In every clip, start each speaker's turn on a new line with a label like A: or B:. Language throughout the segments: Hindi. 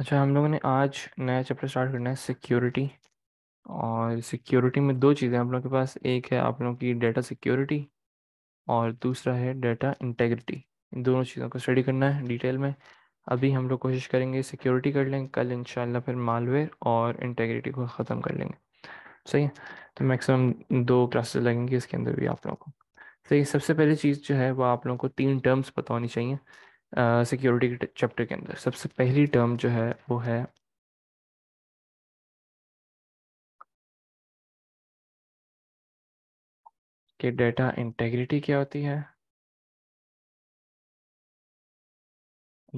A: अच्छा हम लोगों ने आज नया चैप्टर स्टार्ट करना है सिक्योरिटी और सिक्योरिटी में दो चीज़ें आप लोगों के पास एक है आप लोगों की डेटा सिक्योरिटी और दूसरा है डेटा इंटेग्रिटी इन दोनों चीज़ों को स्टडी करना है डिटेल में अभी हम लोग कोशिश करेंगे सिक्योरिटी कर लेंगे कल इंशाल्लाह फिर मालवेयर और इंटेग्रिटी को ख़त्म कर लेंगे सही है तो मैक्सिमम दो क्लासेस लगेंगे इसके अंदर भी आप लोगों को सही सबसे पहली चीज़ जो है वो आप लोगों को तीन टर्म्स पता होनी चाहिए सिक्योरिटी
B: के चैप्टर के अंदर सबसे पहली टर्म जो है वो है कि डेटा इंटेग्रिटी क्या होती है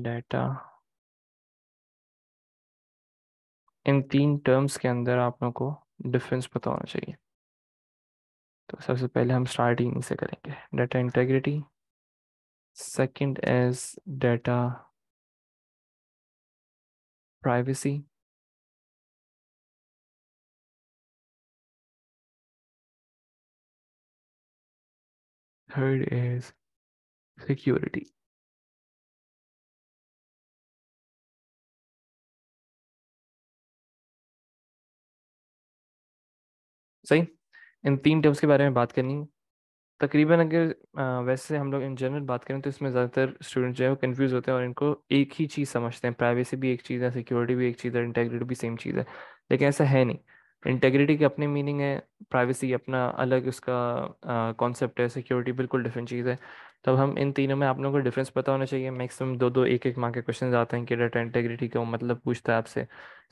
B: डेटा इन तीन टर्म्स के अंदर आप लोगों को डिफरेंस पता होना चाहिए तो सबसे पहले हम स्टार्टिंग से करेंगे data integrity second is data privacy third is security सही इन तीन टर्म्स के बारे में बात करनी है
A: तकरीबन अगर वैसे हम लोग इन जनरल बात करें तो इसमें ज़्यादातर स्टूडेंट जो है वो कन्फ्यूज़ होते हैं और इनको एक ही चीज़ समझते हैं प्राइवेसी भी एक चीज़ है सिक्योरिटी भी एक चीज़ है इंटेग्रिटी भी सेम चीज़ है लेकिन ऐसा है नहीं इंटेग्रिटी के अपने मीनिंग है प्राइवेसी अपना अलग उसका कॉन्सेप्ट है सिक्योरिटी बिल्कुल डिफरेंट चीज़ है तब तो हम इन तीनों में आप लोगों को डिफरेंस पता होना चाहिए मैक्सिमम दो दो एक एक माह के क्वेश्चन आते हैं कि डाटा इंटेग्रिटी का मतलब पूछता है आपसे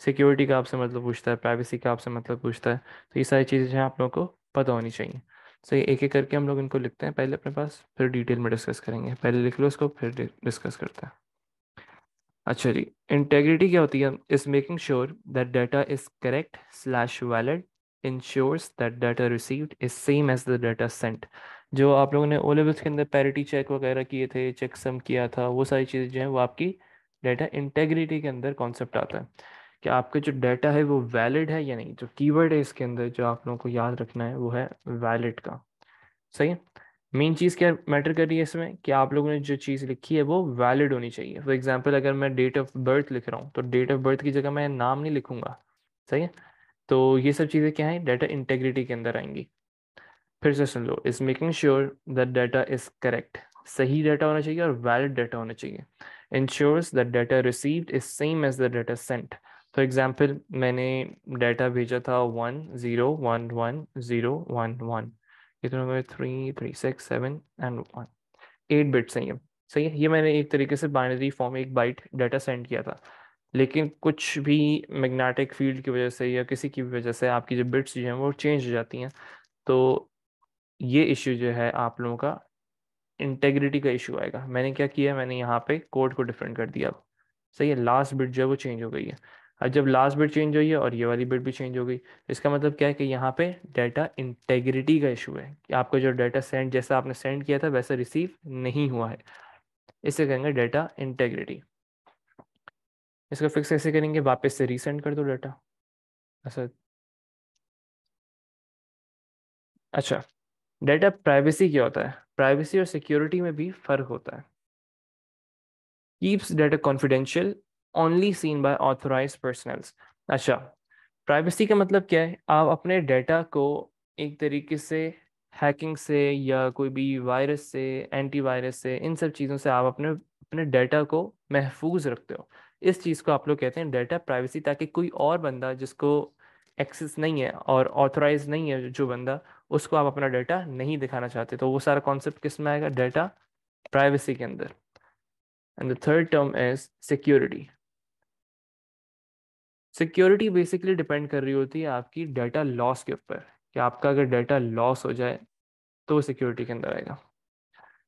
A: सिक्योरिटी का आपसे मतलब पूछता है प्राइवेसी का आपसे मतलब पूछता है तो ये सारी चीज़ें जो हैं आप लोगों को पता होनी चाहिए सो तो ये एक एक करके हम लोग इनको लिखते हैं पहले अपने पास फिर डिटेल में डिस्कस करेंगे पहले लिख लो इसको फिर डिस्कस करते हैं अच्छा जी इंटेग्रिटी क्या होती है is making sure that data is correct slash valid ensures that data received is same as the data sent जो आप लोगों ने ओ के अंदर पैरिटी चेक वगैरह किए थे चेक सम किया था वो सारी चीज़ें जो हैं वो आपकी डाटा इंटेग्रिटी के अंदर कॉन्सेप्ट आता है कि आपका जो डाटा है वो वैलिड है या नहीं जो कीवर्ड है इसके अंदर जो आप लोगों को याद रखना है वो है वैलिड का सही है मेन चीज़ क्या मैटर कर रही है इसमें कि आप लोगों ने जो चीज़ लिखी है वो वैलिड होनी चाहिए फॉर एग्जाम्पल अगर मैं डेट ऑफ बर्थ लिख रहा हूँ तो डेट ऑफ बर्थ की जगह मैं नाम नहीं लिखूंगा सही है तो ये सब चीज़ें क्या है डाटा इंटेग्रिटी के अंदर आएंगी फिर से सुन लो is making sure that data is correct सही डाटा होना चाहिए और वैलिड डाटा होना चाहिए ensures that data received is same as the data sent for example मैंने डाटा भेजा था one zero one one zero one one three three six seven and one eight bits हैं ये सही है ये मैंने एक तरीके से बाइनरी फॉर्म एक बाइट डाटा सेंड किया था लेकिन कुछ भी मैग्नेटिक फील्ड की वजह से या किसी की वजह से आपकी जो बिट्स जो हैं वो चेंज हो जाती हैं तो ये इश्यू जो है आप लोगों का इंटेग्रिटी का इशू आएगा मैंने क्या किया मैंने यहाँ पे कोड को डिफरेंट कर दिया सही है लास्ट बिट जो है वो चेंज हो गई है अब जब लास्ट बिट चेंज हुई है और ये वाली बिट भी चेंज हो गई इसका मतलब क्या है कि यहाँ पे डाटा इंटेग्रिटी का इशू है कि आपका जो डाटा सेंड जैसा आपने सेंड किया था वैसा रिसीव नहीं हुआ है इसे कहेंगे डाटा इंटेग्रिटी इसको फिक्स कैसे करेंगे वापस से रीसेंड कर दो डाटा असद
B: अच्छा डाटा प्राइवेसी क्या होता है प्राइवेसी और सिक्योरिटी में भी फर्क होता है keeps
A: data confidential only seen by authorise personnels अच्छा प्राइवेसी का मतलब क्या है आप अपने डेटा को एक तरीके से हैकिंग से या कोई भी वायरस से एंटी वायरस से इन सब चीज़ों से आप अपने अपने डेटा को महफूज रखते हो इस चीज़ को आप लोग कहते हैं डेटा प्राइवेसी ताकि कोई और बंदा जिसको एक्सेस नहीं है और ऑथोराइज नहीं है जो बंदा उसको आप अपना डेटा नहीं दिखाना चाहते तो वो सारा कॉन्सेप्ट किस में आएगा डेटा प्राइवेसी के अंदर and the third term is security security basically depend कर रही होती है आपकी डाटा लॉस के ऊपर कि आपका अगर डाटा लॉस हो जाए तो वो सिक्योरिटी के अंदर आएगा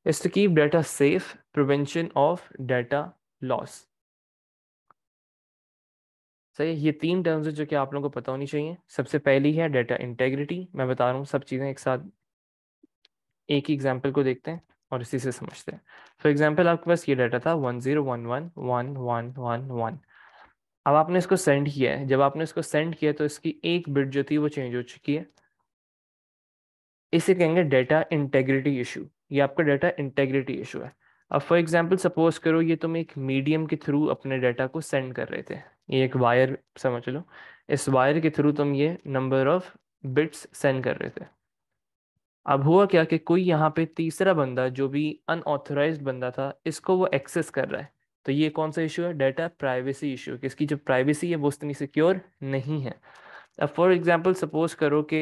A: is to keep data safe prevention of data loss सही ये तीन टर्म्स है जो कि आप लोगों को पता होनी चाहिए सबसे पहली है डाटा इंटेग्रिटी मैं बता रहा हूँ सब चीज़ें एक साथ एक ही एग्जाम्पल को देखते हैं और इसी से समझते हैं फॉर एग्जाम्पल आपके पास ये डाटा था one zero one one one one one one अब आपने इसको सेंड किया है जब आपने इसको सेंड किया तो इसकी एक बिट जो थी वो चेंज हो चुकी है इसे कहेंगे डेटा इंटेग्रिटी इशू ये आपका डेटा इंटेग्रिटी इशू है अब फॉर एग्जांपल सपोज करो ये तुम एक मीडियम के थ्रू अपने डेटा को सेंड कर रहे थे ये एक वायर समझ लो इस वायर के थ्रू तुम ये नंबर ऑफ बिट्स सेंड कर रहे थे अब हुआ क्या कि कोई यहाँ पे तीसरा बंदा जो भी अनऑथोराइज बंदा था इसको वो एक्सेस कर रहा है तो ये कौन सा इशू है डेटा प्राइवेसी इशू किसकी जो प्राइवेसी है वो उतनी सिक्योर नहीं है अब फॉर एग्जांपल सपोज करो कि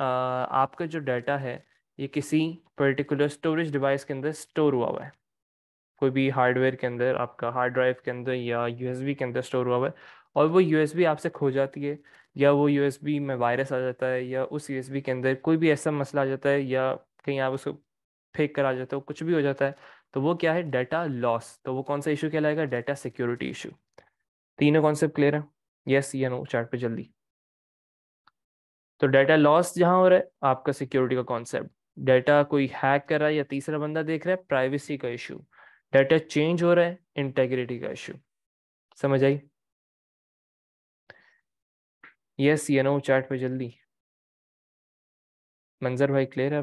A: आपका जो डाटा है ये किसी पर्टिकुलर स्टोरेज डिवाइस के अंदर स्टोर हुआ हुआ है कोई भी हार्डवेयर के अंदर आपका हार्ड ड्राइव के अंदर या यू के अंदर स्टोर हुआ हुआ है और वो यू आपसे खो जाती है या वो यू में वायरस आ जाता है या उस यू के अंदर कोई भी ऐसा मसला आ जाता है या कहीं आप उसको फेंक कर आ जाते हो कुछ भी हो जाता है तो वो क्या है डेटा लॉस तो वो कौन सा इशू कहलाएगा डेटा सिक्योरिटी इशू तीनों कॉन्सेप्ट क्लियर है यस या नो चार्ट पे जल्दी तो डेटा लॉस जहां हो रहा है आपका सिक्योरिटी का कॉन्सेप्ट डेटा कोई हैक कर रहा है या तीसरा बंदा देख रहा है प्राइवेसी का इशू डेटा चेंज हो रहा है इंटेग्रिटी
B: का इशू समझ आई यस ये नो चार्ट पे जल्दी मंजर भाई क्लियर है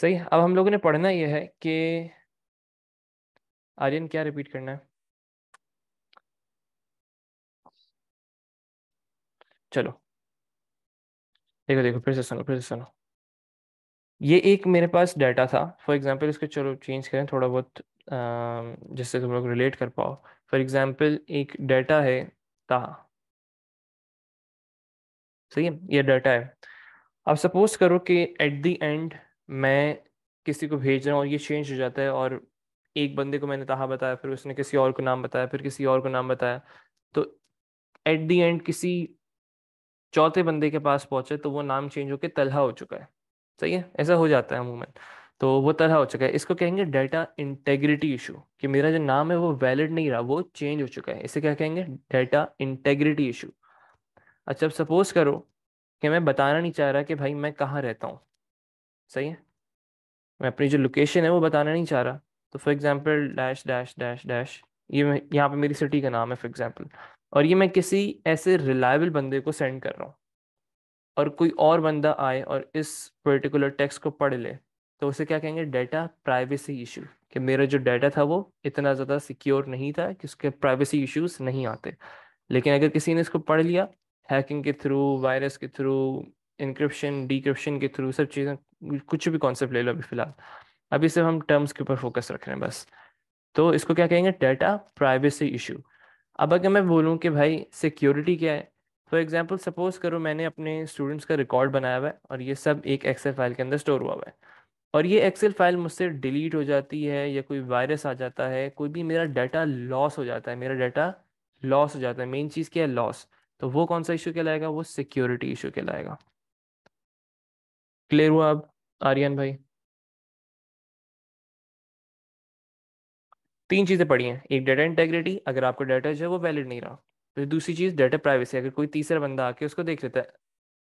B: सही अब हम लोगों ने पढ़ना यह है कि आर्यन क्या रिपीट करना है चलो देखो देखो फिर
A: से सुनो फिर से सुनो ये एक मेरे पास डाटा था फॉर एग्जांपल इसको चलो चेंज करें थोड़ा बहुत जिससे तुम लोग रिलेट कर पाओ फॉर एग्जांपल एक डाटा है ता सही है ये डाटा है अब सपोज करो कि एट द एंड मैं किसी को भेज रहा हूँ और ये चेंज हो जाता है और एक बंदे को मैंने कहा बताया फिर उसने किसी और को नाम बताया फिर किसी और को नाम बताया तो एट दी एंड किसी चौथे बंदे के पास पहुंचे तो वो नाम चेंज होकर तलहा हो चुका है सही है ऐसा हो जाता है अमूमन तो वो तरह हो चुका है इसको कहेंगे डाटा इंटेग्रिटी इशू कि मेरा जो नाम है वो वैलिड नहीं रहा वो चेंज हो चुका है इसे क्या कहेंगे डाटा इंटेग्रिटी इशू अच्छा अब सपोज करो कि मैं बताना नहीं चाह रहा कि भाई मैं कहाँ रहता हूँ सही है मैं अपनी जो लोकेशन है वो बताना नहीं चाह रहा तो for example dash dash dash dash ये यहाँ पे मेरी सिटी का नाम है फॉर एग्जाम्पल और ये मैं किसी ऐसे रिलायबल बंदे को सेंड कर रहा हूँ और कोई और बंदा आए और इस पर्टिकुलर टेक्स्ट को पढ़ ले तो उसे क्या कहेंगे डेटा प्राइवेसी इशू कि मेरा जो डेटा था वो इतना ज़्यादा सिक्योर नहीं था कि उसके प्राइवेसी इशूज़ नहीं आते लेकिन अगर किसी ने इसको पढ़ लिया हैकिंग के थ्रू वायरस के थ्रू इंक्रिप्शन डिक्रिप्शन के थ्रू सब चीज़ें कुछ भी कॉन्सेप्ट ले लो अभी फिलहाल अभी सिर्फ हम टर्म्स के ऊपर फोकस रख रहे हैं बस तो इसको क्या कहेंगे डेटा प्राइवेसी इशू अब अगर मैं बोलूँ कि भाई सिक्योरिटी क्या है फॉर एग्जाम्पल सपोज करो मैंने अपने स्टूडेंट्स का रिकॉर्ड बनाया हुआ है और ये सब एक एक्सेल फाइल के अंदर स्टोर हुआ हुआ है और ये एक्सेल फाइल मुझसे डिलीट हो जाती है या कोई वायरस आ जाता है कोई भी मेरा डाटा लॉस हो जाता है मेरा डाटा लॉस हो जाता है मेन चीज़ क्या है लॉस तो वो कौन सा इशू कहलाएगा वो सिक्योरिटी इशू कहलाएगा
B: क्लियर हुआ अब आर्यन भाई तीन चीज़ें पढ़ी हैं एक डेटा इंटेग्रिटी अगर आपका डाटा जो है वो वैलिड नहीं रहा
A: फिर तो दूसरी चीज़ डाटा प्राइवेसी अगर कोई तीसरा बंदा आके उसको देख लेता है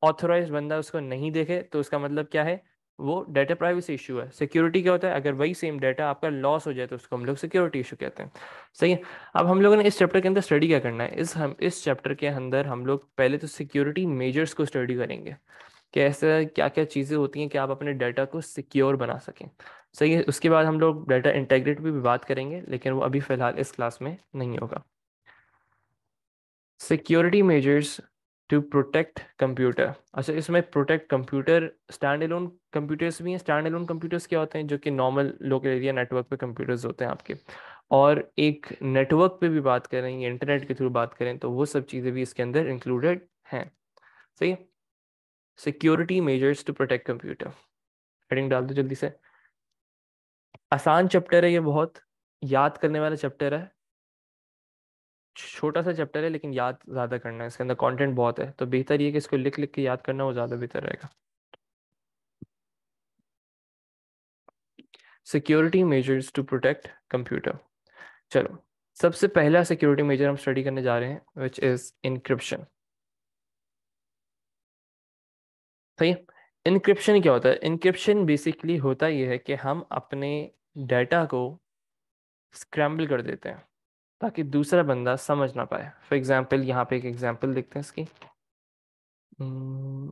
A: ऑथोराइज बंदा उसको नहीं देखे तो उसका मतलब क्या है वो डाटा प्राइवेसी इशू है सिक्योरिटी क्या होता है अगर वही सेम डाटा आपका लॉस हो जाए तो उसको हम लोग सिक्योरिटी इशू कहते हैं सही है अब हम लोगों ने इस चैप्टर के अंदर स्टडी क्या करना है इस हम इस चैप्टर के अंदर हम लोग पहले तो सिक्योरिटी मेजर्स को स्टडी करेंगे कैसे क्या क्या चीज़ें होती हैं कि आप अपने डाटा को सिक्योर बना सकें सही है उसके बाद हम लोग डाटा इंटेग्रिटी भी, भी बात करेंगे लेकिन वो अभी फ़िलहाल इस क्लास में नहीं होगा security measures to protect computer अच्छा इसमें protect computer standalone computers भी हैं स्टैंड एलोन कंप्यूटर्स क्या होते हैं जो कि नॉर्मल लोकल एरिया नेटवर्क पे कंप्यूटर्स होते हैं आपके और एक नेटवर्क पे भी बात करें इंटरनेट के थ्रू बात करें तो वो सब चीज़ें भी इसके अंदर इंक्लूडेड हैं सही है security measures to protect computer heading डाल दो जल्दी से आसान चैप्टर है ये बहुत याद करने वाला चैप्टर है छोटा सा चैप्टर है लेकिन याद ज़्यादा करना है इसके अंदर कंटेंट बहुत है तो बेहतर ये कि इसको लिख लिख के याद करना वो ज़्यादा बेहतर रहेगा security measures to protect computer चलो सबसे पहला सिक्योरिटी मेजर हम स्टडी करने जा रहे हैं विच इज़ इंक्रिप्शन सही इनक्रिप्शन क्या होता है इनक्रिप्शन बेसिकली होता ये है कि हम अपने डाटा को स्क्रैम्बल कर देते हैं ताकि दूसरा बंदा समझ ना पाए फॉर एग्जाम्पल यहाँ पे एक एग्जाम्पल देखते हैं इसकी
B: hmm,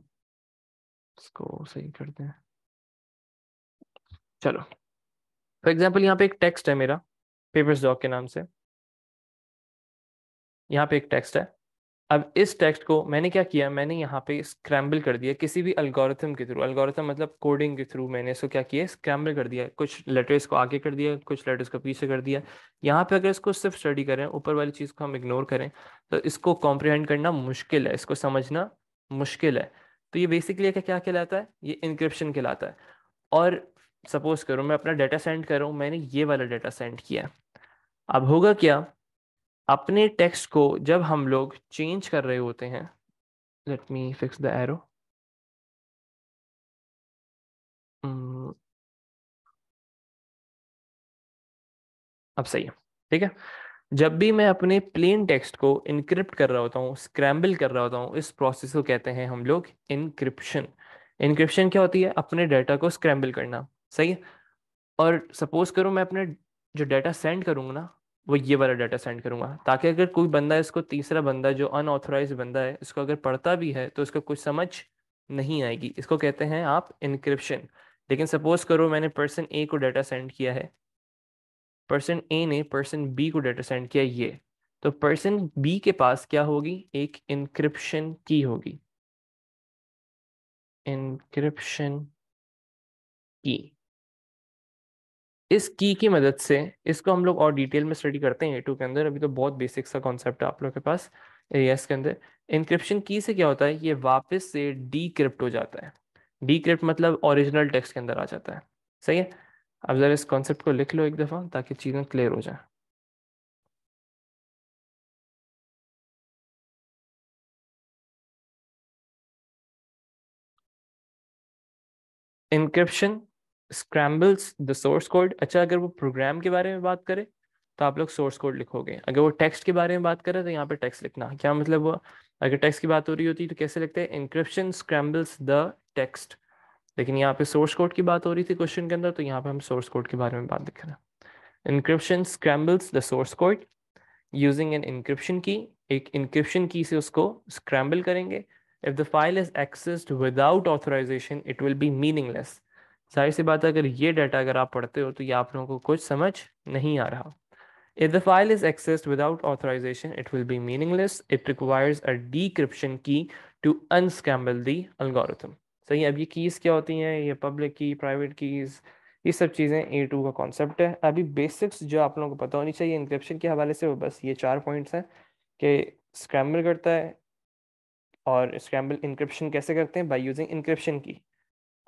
B: इसको सही करते हैं चलो फॉर एग्जाम्पल यहाँ
A: पे एक टेक्स्ट है मेरा पेपर्स डॉक के नाम से यहाँ पे एक टेक्स्ट है अब इस टेक्स्ट को मैंने क्या किया मैंने यहाँ पे स्क्रैम्बल कर दिया किसी भी अल्गोरिथम के थ्रू अल्गोरिथम मतलब कोडिंग के थ्रू मैंने इसको क्या किया स्क्रैम्बल कर दिया कुछ लेटर्स को आगे कर दिया कुछ लेटर्स को पीछे कर दिया यहाँ पे अगर इसको सिर्फ स्टडी करें ऊपर वाली चीज़ को हम इग्नोर करें तो इसको कॉम्प्रिहेंड करना मुश्किल है इसको समझना मुश्किल है तो ये बेसिकली क्या क्या कहलाता है ये इंक्रिप्शन कहलाता है और सपोज करो मैं अपना डाटा सेंड कर रहा हूँ मैंने ये वाला डाटा सेंड किया अब होगा क्या अपने टेक्स्ट को जब हम
B: लोग चेंज कर रहे होते हैं let me fix the arrow अब सही है ठीक है जब भी मैं अपने प्लेन टेक्स्ट को इनक्रिप्ट
A: कर रहा होता हूँ स्क्रैम्बल कर रहा होता हूँ इस प्रोसेस को कहते हैं हम लोग इनक्रिप्शन इनक्रिप्शन क्या होती है अपने डाटा को स्क्रैम्बल करना सही है और सपोज करो मैं अपने जो डाटा सेंड करूँगा ना वो ये वाला डाटा सेंड करूंगा ताकि अगर कोई बंदा इसको तीसरा बंदा जो अनऑथोराइज बंदा है इसको अगर पढ़ता भी है तो इसको कुछ समझ नहीं आएगी इसको कहते हैं आप इनक्रिप्शन लेकिन सपोज करो मैंने पर्सन ए को डाटा सेंड किया है पर्सन ए ने पर्सन बी को डाटा सेंड किया ये तो पर्सन बी के पास
B: क्या होगी एक इनक्रिप्शन की होगी इनक्रिप्शन की इस की की
A: मदद से इसको हम लोग और डिटेल में स्टडी करते हैं ए टू के अंदर अभी तो बहुत बेसिक सा कॉन्सेप्ट है आप लोग के पास एस के अंदर इंक्रिप्शन की से क्या होता है ये वापस से डीक्रिप्ट हो जाता है डीक्रिप्ट मतलब ओरिजिनल टेक्स्ट के अंदर आ जाता है सही है अब ज़रा इस कॉन्सेप्ट को लिख लो एक
B: दफ़ा ताकि चीज़ें क्लियर हो जाए encryption scrambles the source code अच्छा अगर वो
A: प्रोग्राम के बारे में बात करें तो आप लोग सोर्स कोड लिखोगे अगर वो टेक्स्ट के बारे में बात करें तो यहाँ पे टेक्स्ट लिखना क्या मतलब वो अगर टेक्स्ट की बात हो रही होती तो कैसे लिखते हैं इंक्रिप्शन स्क्रैम्बल्स द टेक्स्ट लेकिन यहाँ पे सोर्स कोड की बात हो रही थी क्वेश्चन के अंदर तो यहाँ पे हम सोर्स कोड के बारे में बात लिख रहे हैं encryption scrambles the source code using an encryption key एक इंक्रिप्शन की से उसको स्क्रैम्बल करेंगे if the file is accessed without authorisation it will be meaningless जाहिर सी बात है अगर ये डाटा अगर आप पढ़ते हो तो ये आप लोगों को कुछ समझ नहीं आ रहा if the file is accessed without authorisation it will be meaningless it requires a decryption key to unscramble the algorithm. सही अब ये कीज़ क्या होती हैं ये पब्लिक की प्राइवेट कीज़ ये सब चीज़ें ए टू का कॉन्सेप्ट है अभी बेसिक्स जो आप लोगों को पता होनी चाहिए इंक्रिप्शन के हवाले से वो बस ये चार पॉइंट्स हैं कि स्क्रैम्बल करता है और स्क्रैम्बल इंक्रिप्शन कैसे करते हैं बाय यूजिंग इंक्रिप्शन की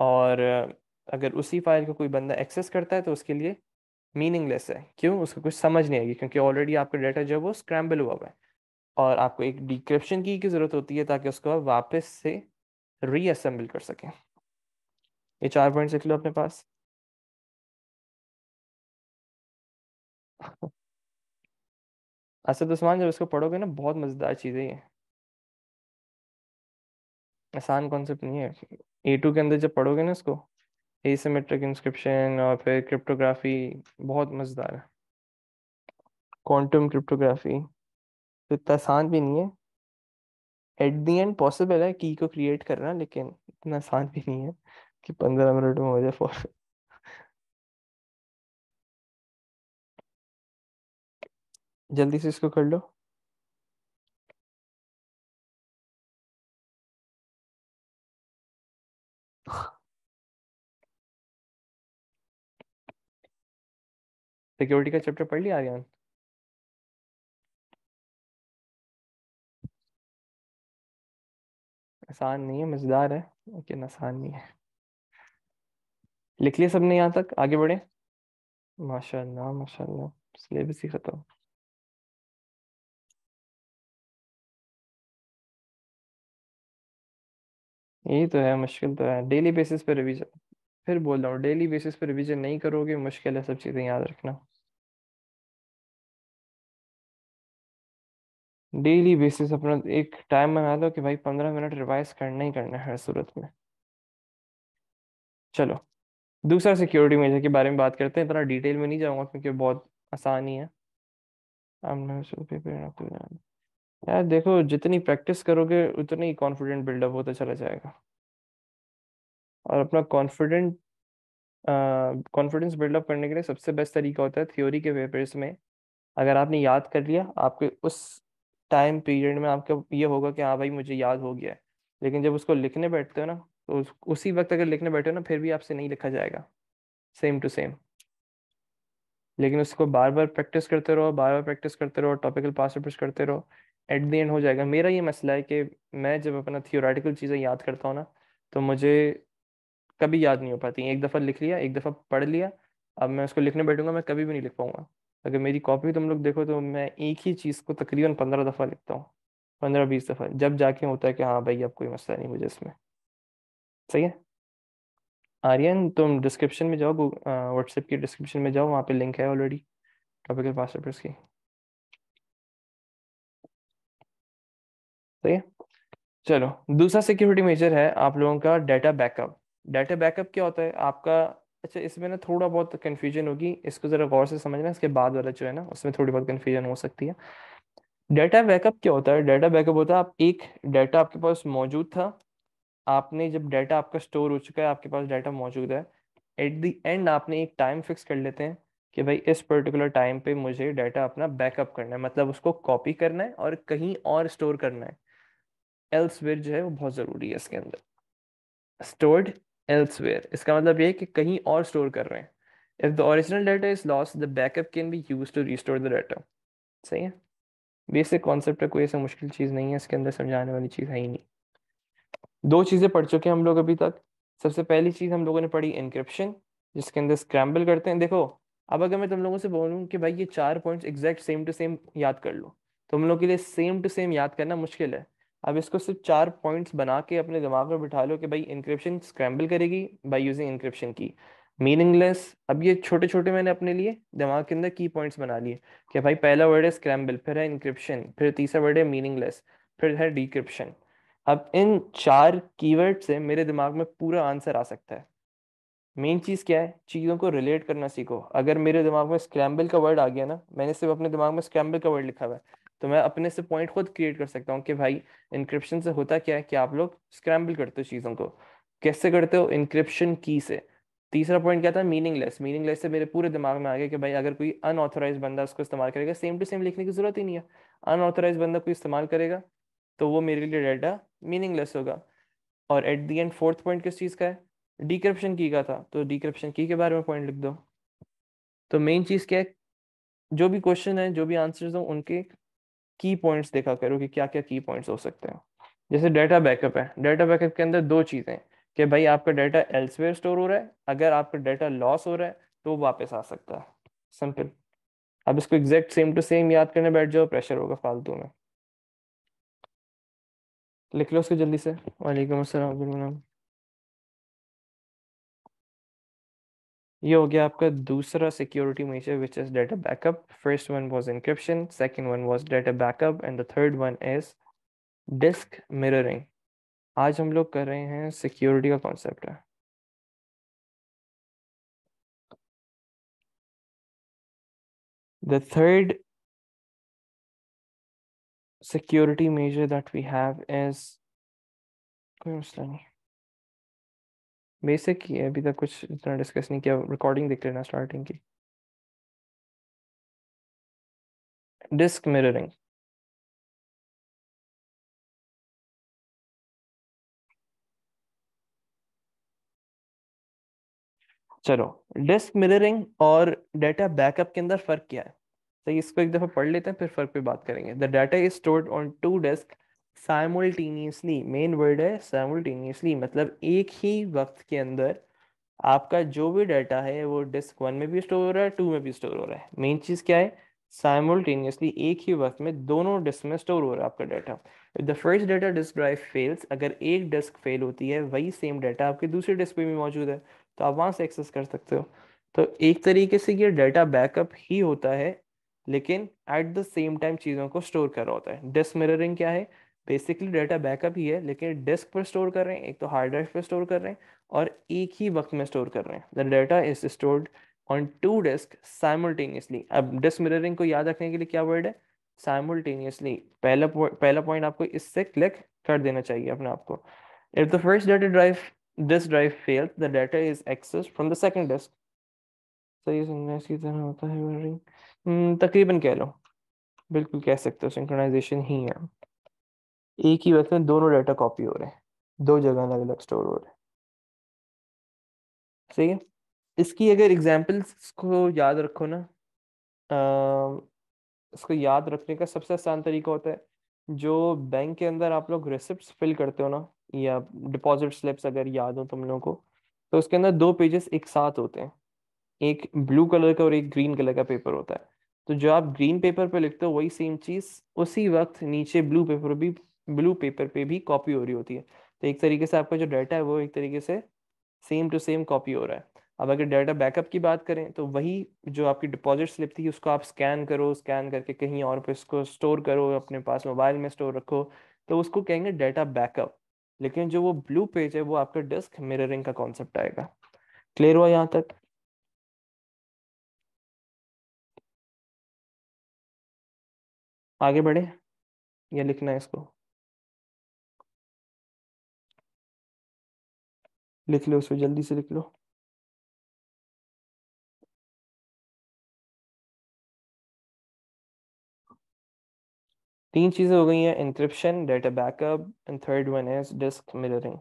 A: और अगर उसी फाइल को कोई बंदा एक्सेस करता है तो उसके लिए मीनिंगलेस है क्यों उसको कुछ समझ नहीं आएगी क्योंकि ऑलरेडी आपका डाटा जो है वो स्क्रैम्बल हुआ हुआ है और आपको एक डिक्रिप्शन की की ज़रूरत होती है ताकि उसको आप वापस से रीअसेंबल कर सकें
B: ये चार पॉइंट लिख लो अपने पास असद उस्मान जब इसको पढ़ोगे ना बहुत मज़ेदार चीज़ें ये आसान कॉन्सेप्ट नहीं है ए टू
A: के अंदर जब पढ़ोगे ना इसको एसीमेट्रिक इंस्क्रिप्शन और फिर क्रिप्टोग्राफी बहुत मज़ेदार है क्वांटम क्रिप्टोग्राफी तो इतना आसान भी नहीं है एट दी एंड पॉसिबल है की को क्रिएट करना लेकिन इतना आसान भी नहीं
B: है कि पंद्रह मिनट में हो जाए फॉर जल्दी से इसको कर लो सिक्योरिटी का चैप्टर पढ़ लिया आर्यन आसान नहीं है मजेदार है लेकिन आसान नहीं है लिख लिया सबने यहाँ तक आगे बढ़े माशाल्लाह माशाल्लाह सिलेबस ही खत्म यही तो है मुश्किल तो है
A: डेली बेसिस पे रिवीजन फिर बोल रहा हूँ डेली बेसिस पे रिवीजन नहीं करोगे मुश्किल है सब चीज़ें याद रखना
B: डेली बेसिस अपना एक टाइम बना दो कि भाई पंद्रह मिनट रिवाइज करना ही करना है हर सूरत में
A: चलो दूसरा सिक्योरिटी मेजर के बारे में बात करते हैं इतना डिटेल में नहीं जाऊंगा क्योंकि बहुत आसान ही है यार देखो जितनी प्रैक्टिस करोगे उतना ही कॉन्फिडेंट बिल्डअप होता चला जाएगा और अपना कॉन्फिडेंट कॉन्फिडेंस बिल्डअप करने के लिए सबसे बेस्ट तरीका होता है थ्योरी के पेपर्स में अगर आपने याद कर लिया आपके उस टाइम पीरियड में आपका ये होगा कि हाँ भाई मुझे याद हो गया है लेकिन जब उसको लिखने बैठते हो ना तो उस, उसी वक्त अगर लिखने बैठे हो ना फिर भी आपसे नहीं लिखा जाएगा सेम टू सेम लेकिन उसको बार बार प्रैक्टिस करते रहो बार बार प्रैक्टिस करते रहो टॉपिकल पास पेपर्स करते रहो एट दी एंड हो जाएगा मेरा ये मसला है कि मैं जब अपना थियोरेटिकल चीज़ें याद करता हूँ ना तो मुझे कभी याद नहीं हो पाती एक दफ़ा लिख लिया एक दफ़ा पढ़ लिया अब मैं उसको लिखने बैठूंगा मैं कभी भी नहीं लिख पाऊंगा अगर मेरी कॉपी तुम लोग देखो तो मैं एक ही चीज़ को तकरीबन पंद्रह दफ़ा लिखता हूँ पंद्रह बीस दफ़ा जब जाके होता है कि हाँ भाई अब कोई मसला नहीं मुझे इसमें सही है आर्यन तुम डिस्क्रिप्शन में जाओ व्हाट्सएप की डिस्क्रिप्शन में जाओ वहाँ पे लिंक है ऑलरेडी टॉपिकल पास पेपर्स की सही है चलो दूसरा सिक्योरिटी मेजर है आप लोगों का डाटा बैकअप डाटा बैकअप क्या होता है आपका अच्छा इसमें ना थोड़ा बहुत कन्फ्यूजन होगी इसको ज़रा गौर से समझना इसके बाद वाला जो है ना उसमें थोड़ी बहुत कन्फ्यूजन हो सकती है डेटा बैकअप क्या होता है डेटा बैकअप होता है आप एक डेटा आपके पास मौजूद था आपने जब डेटा आपका स्टोर हो चुका है आपके पास डेटा मौजूद है एट द एंड आपने एक टाइम फिक्स कर लेते हैं कि भाई इस पर्टिकुलर टाइम पे मुझे डाटा अपना बैकअप करना है मतलब उसको कॉपी करना है और कहीं और स्टोर करना है एल्स वेर जो है वो बहुत ज़रूरी है इसके अंदर स्टोर्ड elsewhere इसका मतलब ये है कि कहीं और स्टोर कर रहे हैं if the original data is loss the backup can be use to restore the data सही है बेसिक कॉन्सेप्ट है कोई ऐसा मुश्किल चीज़ नहीं है इसके अंदर समझाने वाली चीज़ है ही नहीं दो चीज़ें पढ़ चुके हैं हम लोग अभी तक सबसे पहली चीज़ हम लोगों ने पढ़ी इंक्रिप्शन जिसके अंदर स्क्रैम्बल करते हैं देखो अब अगर मैं तुम लोगों से बोलूँ कि भाई ये चार points exact same to same याद कर लो तुम तो लोग के लिए सेम टू सेम याद करना मुश्किल है अब इसको सिर्फ चार पॉइंट्स बना के अपने दिमाग में बिठा लो कि भाई इंक्रिप्शन स्क्रैम्बल करेगी बाय यूजिंग इंक्रिप्शन की मीनिंगलेस अब ये छोटे छोटे मैंने अपने लिए दिमाग के अंदर की पॉइंट्स बना लिए कि भाई पहला वर्ड है स्क्रैम्बल फिर है इंक्रिप्शन फिर तीसरा वर्ड है मीनिंगलेस फिर है डिक्रिप्शन अब इन चार कीवर्ड से मेरे दिमाग में पूरा आंसर आ सकता है मेन चीज़ क्या है चीज़ों को रिलेट करना सीखो अगर मेरे दिमाग में स्क्रैम्बल का वर्ड आ गया ना मैंने सिर्फ अपने दिमाग में स्क्रैम्बल का वर्ड लिखा हुआ है तो मैं अपने से पॉइंट खुद क्रिएट कर सकता हूँ कि भाई इंक्रिप्शन से होता क्या है कि आप लोग स्क्रैम्बल करते हो चीज़ों को कैसे करते हो इंक्रिप्शन की से तीसरा पॉइंट क्या था मीनिंगलेस मीनिंगलेस से मेरे पूरे दिमाग में आ गया कि भाई अगर कोई अनऑथोराइज बंदा उसको इस्तेमाल करेगा सेम टू सेम लिखने की जरूरत ही नहीं है अनऑथोराइज बंदा कोई इस्तेमाल करेगा तो वो मेरे लिए डाटा मीनिंगलेस होगा और at the end fourth point किस चीज़ का है डिक्रिप्शन की का था तो डिक्रिप्शन की के बारे में पॉइंट लिख दो तो मेन चीज़ क्या है जो भी क्वेश्चन है जो भी आंसर्स हो उनके की पॉइंट्स देखा करो कि क्या क्या की पॉइंट्स हो सकते हैं जैसे डेटा बैकअप है डेटा बैकअप के अंदर दो चीज़ें कि भाई आपका डाटा एल्सवेयर स्टोर हो रहा है अगर आपका डाटा लॉस हो रहा है तो वापस आ सकता है सिंपल अब इसको एग्जैक्ट सेम टू सेम याद करने बैठ जाओ प्रेशर होगा फालतू में
B: लिख लो उसको जल्दी से वालेकुम असलम ये हो गया आपका दूसरा security measure which
A: is data backup first one was encryption second one was data backup and the third one is
B: disk mirroring आज हम लोग कर रहे हैं सिक्योरिटी का कॉन्सेप्ट है the third security measure that we have is कोई मसला नहीं बेसिक ही है अभी तक कुछ इतना डिस्कस नहीं किया रिकॉर्डिंग देख लेना स्टार्टिंग की डिस्क मिररिंग चलो डिस्क मिररिंग और डाटा बैकअप
A: के अंदर फर्क क्या है तो इसको एक दफा पढ़ लेते हैं फिर फर्क पे बात करेंगे the data is stored on two disk simultaneously main word है साइमल्टेनियसली मतलब एक ही वक्त के अंदर आपका जो भी डाटा है वो डिस्क वन में भी स्टोर हो रहा है टू में भी स्टोर हो रहा है मेन चीज़ क्या है साइमल्टेनियसली एक ही वक्त में दोनों डिस्क में स्टोर हो रहा है आपका data the first data disk drive fails अगर एक डिस्क फेल होती है वही सेम डाटा आपके दूसरे डिस्क पे भी मौजूद है तो आप वहां से एक्सेस कर सकते हो तो एक तरीके से ये डाटा बैकअप ही होता है लेकिन एट द सेम टाइम चीज़ों को स्टोर कर रहा होता है डिस्क मिररिंग क्या है बेसिकली डेटा बैकअप ही है लेकिन डिस्क पर स्टोर कर रहे हैं एक तो हार्ड ड्राइव पर स्टोर कर रहे हैं और एक ही वक्त में स्टोर कर रहे हैं the data is stored on two disk simultaneously अब डिस्क मिररिंग को याद रखने के लिए क्या वर्ड है साइमल्टेनियसली पहला पहला पॉइंट आपको इससे क्लिक कर देना चाहिए अपने आप को if the first data drive this drive fail the data is access from the second disk सही सिंक्रोनाइज की तरह होता है हम्म, तकरीबन कह लो बिल्कुल कह सकते हो सिंक्रोनाइजेशन ही है एक ही वक्त में दोनों डाटा कॉपी हो रहे हैं दो जगह अलग अलग स्टोर हो रहे हैं सही है इसकी अगर एग्जाम्पल्स को याद रखो ना इसको याद रखने का सबसे आसान तरीका होता है जो बैंक के अंदर आप लोग रिसिप्ट फिल करते हो ना या डिपॉजिट स्लिप्स अगर याद हो तुम लोगों को तो उसके अंदर दो पेजेस एक साथ होते हैं एक ब्लू कलर का और एक ग्रीन कलर का पेपर होता है तो जो आप ग्रीन पेपर पे लिखते हो वही सेम चीज़ उसी वक्त नीचे ब्लू पेपर भी ब्लू पेपर पे भी कॉपी हो रही होती है तो एक तरीके से आपका जो डाटा है वो एक तरीके से सेम टू सेम कॉपी हो रहा है अब अगर डाटा बैकअप की बात करें तो वही जो आपकी डिपॉजिट स्लिप थी उसको आप स्कैन करो स्कैन करके कहीं और पे इसको स्टोर करो अपने पास मोबाइल में स्टोर रखो तो उसको कहेंगे डाटा बैकअप लेकिन जो वो ब्लू पेज है वो आपका डिस्क मिररिंग का
B: कॉन्सेप्ट आएगा क्लियर हुआ यहाँ तक आगे बढ़े या लिखना है इसको लिख लो उसको जल्दी से लिख लो तीन चीजें हो गई हैं encryption data backup and third one is disk mirroring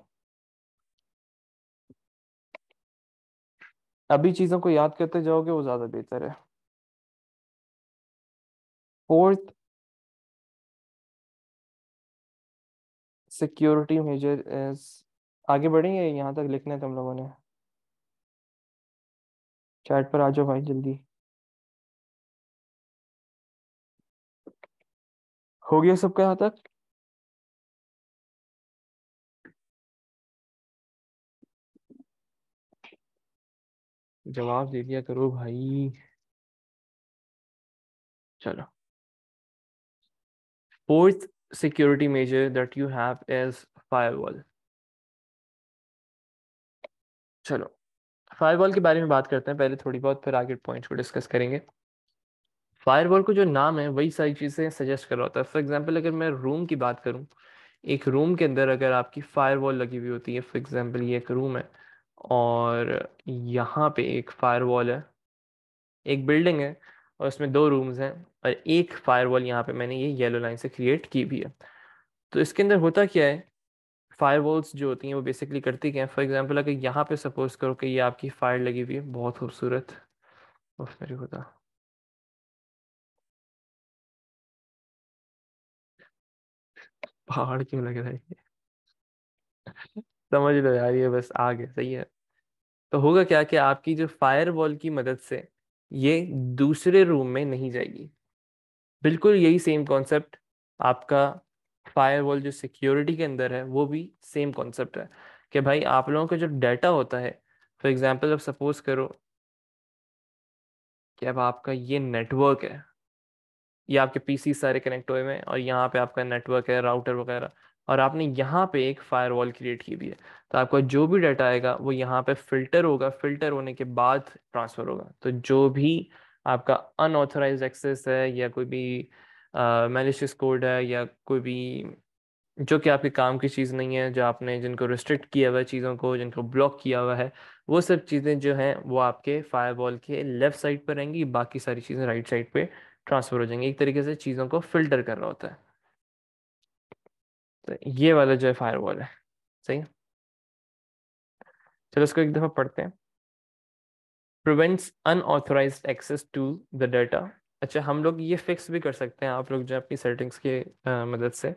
B: अभी चीजों को याद करते जाओगे वो ज्यादा बेहतर है फोर्थ सिक्योरिटी मेजर इज आगे बढ़ेंगे यहाँ तक लिखना है तुम लोगों ने चैट पर आ जाओ भाई जल्दी हो गया सबका यहाँ तक जवाब दे दिया करो भाई चलो fourth security measure that you have as firewall
A: चलो फायरवॉल के बारे में बात करते हैं पहले थोड़ी बहुत फिर आगे पॉइंट्स को डिस्कस करेंगे फायरवॉल को जो नाम है वही सारी चीज़ें सजेस्ट कर रहा होता है फॉर एग्जाम्पल अगर मैं रूम की बात करूँ एक रूम के अंदर अगर आपकी फायरवॉल लगी हुई होती है फॉर एग्जाम्पल ये एक रूम है और यहाँ पे एक फायर है एक बिल्डिंग है और उसमें दो रूम्स हैं और एक वॉल यहाँ पे मैंने ये येलो लाइन से क्रिएट की भी है तो इसके अंदर होता क्या है फायरवॉल्स जो होती हैं वो बेसिकली करती क्या है फॉर एग्जाम्पल अगर यहाँ
B: पे सपोज करो कि ये आपकी फायर लगी हुई है बहुत खूबसूरत होता पहाड़ क्यों लग रहा है ये समझ लो यार ये बस आग है सही
A: है तो होगा क्या कि आपकी जो फायर वॉल की मदद से ये दूसरे रूम में नहीं जाएगी बिल्कुल यही सेम कॉन्सेप्ट आपका फायरवॉल जो सिक्योरिटी के अंदर है वो भी सेम कॉन्सेप्ट है कि भाई आप लोगों का जो डाटा होता है फॉर एग्जाम्पल अब सपोज करो कि अब आपका ये नेटवर्क है ये आपके पीसी सारे कनेक्ट हुए हैं और यहाँ पे आपका नेटवर्क है राउटर वगैरह और आपने यहाँ पे एक फायरवॉल क्रिएट की भी है तो आपका जो भी डाटा आएगा वो यहाँ पे फिल्टर होगा फिल्टर होने के बाद ट्रांसफर होगा तो जो भी आपका अनऑथराइज एक्सेस है या कोई भी मेलिशियस कोड है या कोई भी जो कि आपके काम की चीज़ नहीं है जो आपने जिनको रिस्ट्रिक्ट किया हुआ है चीज़ों को जिनको ब्लॉक किया हुआ है वो सब चीज़ें जो हैं वो आपके फायरवॉल के लेफ्ट साइड पर रहेंगी बाकी सारी चीज़ें राइट साइड पे ट्रांसफ़र हो जाएंगी एक तरीके से चीज़ों को फिल्टर कर रहा होता है तो ये वाला जो है वॉल है सही है चलो इसको एक दफ़ा पढ़ते हैं prevents unauthorized access to the data अच्छा हम लोग ये फिक्स भी कर सकते हैं आप लोग जो अपनी सेटिंग्स की मदद से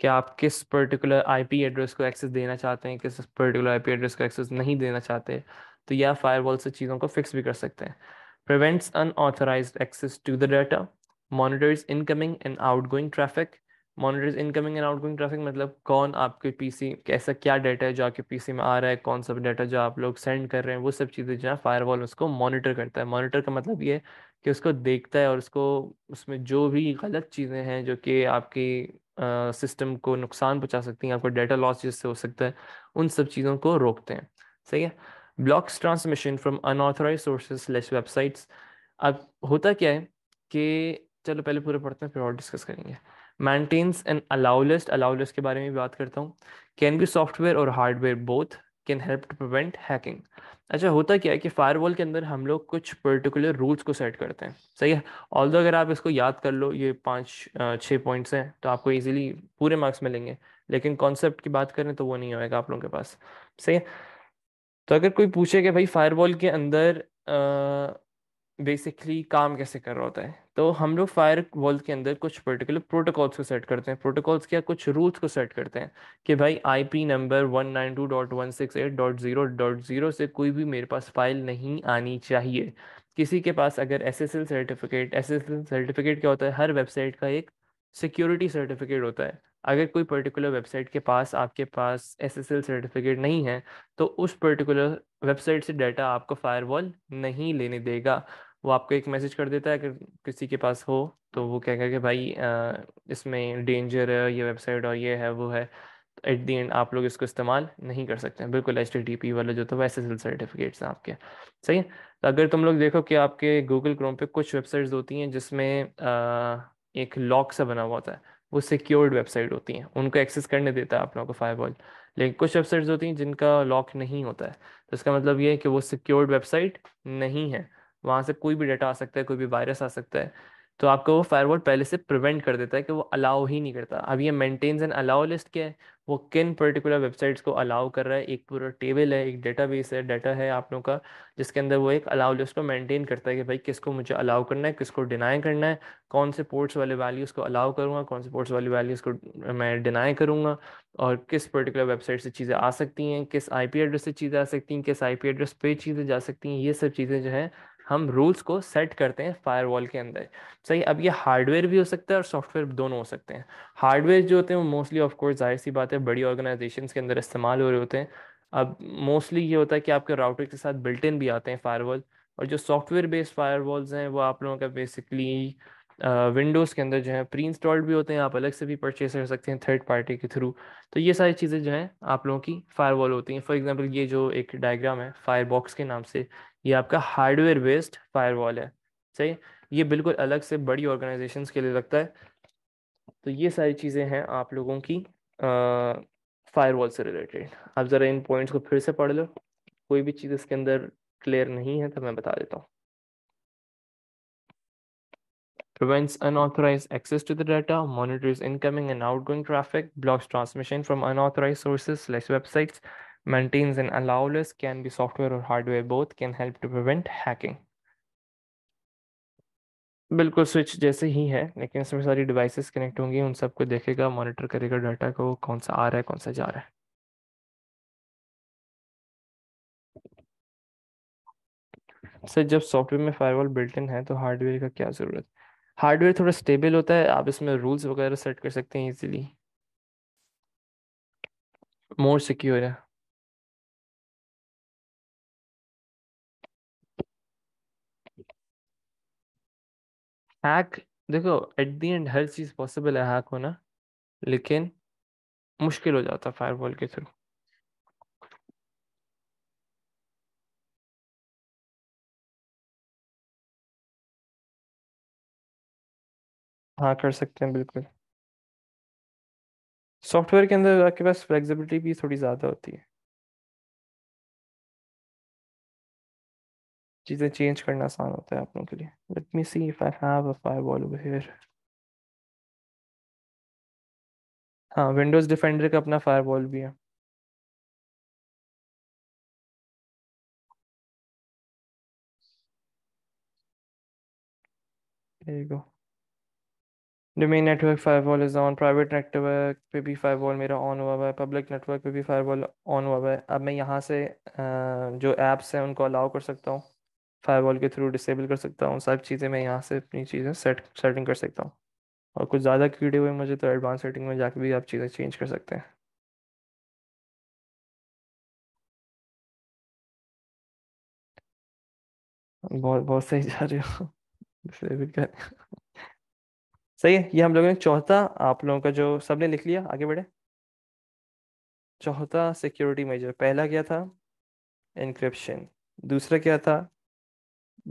A: कि आप किस पर्टिकुलर आईपी एड्रेस को एक्सेस देना चाहते हैं किस पर्टिकुलर आईपी एड्रेस को एक्सेस नहीं देना चाहते तो यह फायरवॉल से चीज़ों को फिक्स भी कर सकते हैं prevents unauthorized access to the data monitors incoming and outgoing traffic monitors incoming and outgoing traffic मतलब कौन आपके पीसी कैसा क्या डाटा है जो आपके पीसी में आ रहा है कौन सा डाटा जो आप लोग सेंड कर रहे हैं वो सब चीज़ें जो है फायरवॉल उसको मॉनिटर करता है मॉनिटर का मतलब ये कि उसको देखता है और उसको उसमें जो भी गलत चीज़ें हैं जो कि आपकी सिस्टम को नुकसान पहुंचा सकती हैं आपको डेटा लॉस जिससे हो सकता है उन सब चीज़ों को रोकते हैं सही है blocks transmission from unauthorized sources less websites अब होता क्या है कि चलो पहले पूरे पढ़ते हैं फिर और डिस्कस करेंगे मैंटेन्स एंड अलाउलिस्ट अलाउलिस्ट के बारे में भी बात करता हूँ कैन बी सॉफ्टवेयर और hardware both can help to prevent hacking अच्छा होता क्या है कि फायर के अंदर हम लोग कुछ पर्टिकुलर रूल्स को सेट करते हैं सही है ऑल अगर आप इसको याद कर लो ये पाँच छः पॉइंट्स हैं तो आपको ईजिली पूरे मार्क्स मिलेंगे लेकिन कॉन्सेप्ट की बात करें तो वो नहीं होएगा आप लोगों के पास सही है तो अगर कोई पूछे कि भाई फायर के अंदर आ, बेसिकली काम कैसे कर रहा होता है तो हम लोग फायर वॉल के अंदर कुछ पर्टिकुलर प्रोटोकॉल्स को सेट करते हैं प्रोटोकॉल्स क्या कुछ रूल्स को सेट करते हैं कि भाई आईपी नंबर 192.168.0.0 से कोई भी मेरे पास फाइल नहीं आनी चाहिए किसी के पास अगर एसएसएल सर्टिफिकेट एसएसएल सर्टिफिकेट क्या होता है हर वेबसाइट का एक सिक्योरिटी सर्टिफिकेट होता है अगर कोई पर्टिकुलर वेबसाइट के पास आपके पास एसएसएल सर्टिफिकेट नहीं है तो उस पर्टिकुलर वेबसाइट से डाटा आपको फायरवॉल नहीं लेने देगा वो आपको एक मैसेज कर देता है अगर किसी के पास हो तो वो कहेगा कि भाई इसमें डेंजर है ये वेबसाइट और ये है वो है एट दी एंड आप लोग इसको इस्तेमाल नहीं कर सकते हैं बिल्कुल एच टी पी वाला जो तो वैसे सिल सर्टिफिकेट्स हैं आपके सही है तो अगर तुम लोग देखो कि आपके गूगल क्रोम पे कुछ वेबसाइट्स होती हैं जिसमें एक लॉक सा बना हुआ होता है वो सिक्योर्ड वेबसाइट होती हैं उनको एक्सेस करने देता है आप लोगों को फायरवॉल लेकिन कुछ वेबसाइट्स होती हैं जिनका लॉक नहीं होता है तो इसका मतलब ये है कि वो सिक्योर्ड वेबसाइट नहीं है वहाँ से कोई भी डाटा आ सकता है कोई भी वायरस आ सकता है तो आपको वो फायरवॉल पहले से प्रिवेंट कर देता है कि वो अलाउ ही नहीं करता अब ये मेंटेन्स एंड अलाउ लिस्ट क्या है वो किन पर्टिकुलर वेबसाइट्स को अलाउ कर रहा है एक पूरा टेबल है एक डेटा बेस है डाटा है आप लोगों का जिसके अंदर वो एक अलाउ लिस्ट को मेंटेन करता है कि भाई किसको मुझे अलाउ करना है किसको डिनाई करना है कौन से पोर्ट्स वाले वैल्यूज़ को अलाउ करूंगा कौन से पोर्ट्स वाले वैल्यूज़ को मैं डिनाई करूँगा और किस पर्टिकुलर वेबसाइट से चीज़ें आ सकती हैं किस आई एड्रेस से चीज़ें आ सकती हैं किस आई एड्रेस पर चीज़ें जा सकती हैं ये सब चीज़ें जो है हम रूल्स को सेट करते हैं फायरवॉल के अंदर सही अब ये हार्डवेयर भी हो सकता है और सॉफ्टवेयर दोनों हो सकते हैं हार्डवेयर जो होते हैं वो मोस्टली ऑफकोर्स जाहिर सी बात है बड़ी ऑर्गेनाइजेशन के अंदर इस्तेमाल हो रहे होते हैं अब मोस्टली ये होता है कि आपके राउटर के साथ बिल्टिन भी आते हैं फायरवॉल और जो सॉफ्टवेयर बेस्ड फायरवॉल्स हैं वो आप लोगों का बेसिकली विंडोज़ के अंदर जो है प्री इंस्टॉल्ड भी होते हैं आप अलग से भी परचेस कर सकते हैं थर्ड पार्टी के थ्रू तो ये सारी चीज़ें जो हैं आप लोगों की फायरवॉल होती हैं फॉर एग्जांपल ये जो एक डायग्राम है फायरबॉक्स के नाम से ये आपका हार्डवेयर बेस्ड फायरवॉल है सही ये बिल्कुल अलग से बड़ी ऑर्गेनाइजेशन के लिए लगता है तो ये सारी चीज़ें हैं आप लोगों की वॉल से रिलेटेड आप ज़रा इन पॉइंट्स को फिर से पढ़ लो कोई भी चीज़ इसके अंदर क्लियर नहीं है तो मैं बता देता हूँ prevents unauthorized access to the data, monitors incoming and outgoing traffic, blocks transmission from unauthorized sources slash websites, maintains an allow list, can be software or hardware both, can help to prevent hacking. बिल्कुल स्विच जैसे ही है लेकिन इसमें सारी डिवाइसेस कनेक्ट होंगी उन सबको देखेगा मॉनिटर करेगा डाटा को कौन सा आ रहा है कौन सा जा रहा है सर जब सॉफ्टवेयर में फायरवॉल बिल्ट इन है तो हार्डवेयर का क्या ज़रूरत हार्डवेयर थोड़ा स्टेबल होता है आप इसमें रूल्स वगैरह सेट कर सकते हैं इजीली
B: मोर सिक्योर है
A: हैक देखो एट दी एंड हर चीज़ पॉसिबल है हैक होना लेकिन
B: मुश्किल हो जाता है फायरवॉल के थ्रू हाँ कर सकते हैं बिल्कुल सॉफ्टवेयर के अंदर आपके पास फ्लेक्सिबिलिटी भी थोड़ी ज़्यादा होती है चीज़ें चेंज करना आसान होता है आप लोगों के लिए let me see if I have a firewall over here हाँ विंडोज़ डिफेंडर का अपना फायरवॉल भी है
A: There you go. Domain network firewall is on private network पे भी फायरवॉल मेरा ऑन हुआ हुआ है पब्लिक नेटवर्क पे भी फायरवॉल ऑन हुआ हुआ है अब मैं यहाँ से जो ऐप्स हैं उनको अलाउ कर सकता हूँ फायरवॉल के थ्रू डिसेबल कर सकता हूँ सब चीज़ें मैं यहाँ से अपनी चीज़ें सेट सेटिंग कर सकता हूँ और कुछ ज़्यादा कीड़े हुए मुझे तो एडवांस सेटिंग में जाके भी आप चीज़ें
B: चेंज कर सकते हैं बहुत बहुत सही जा रहे हो डिसेबल कर
A: सही है ये हम लोगों ने चौथा आप लोगों का जो सबने लिख लिया आगे बढ़े चौथा सिक्योरिटी मेजर पहला क्या था इनक्रिप्शन दूसरा क्या था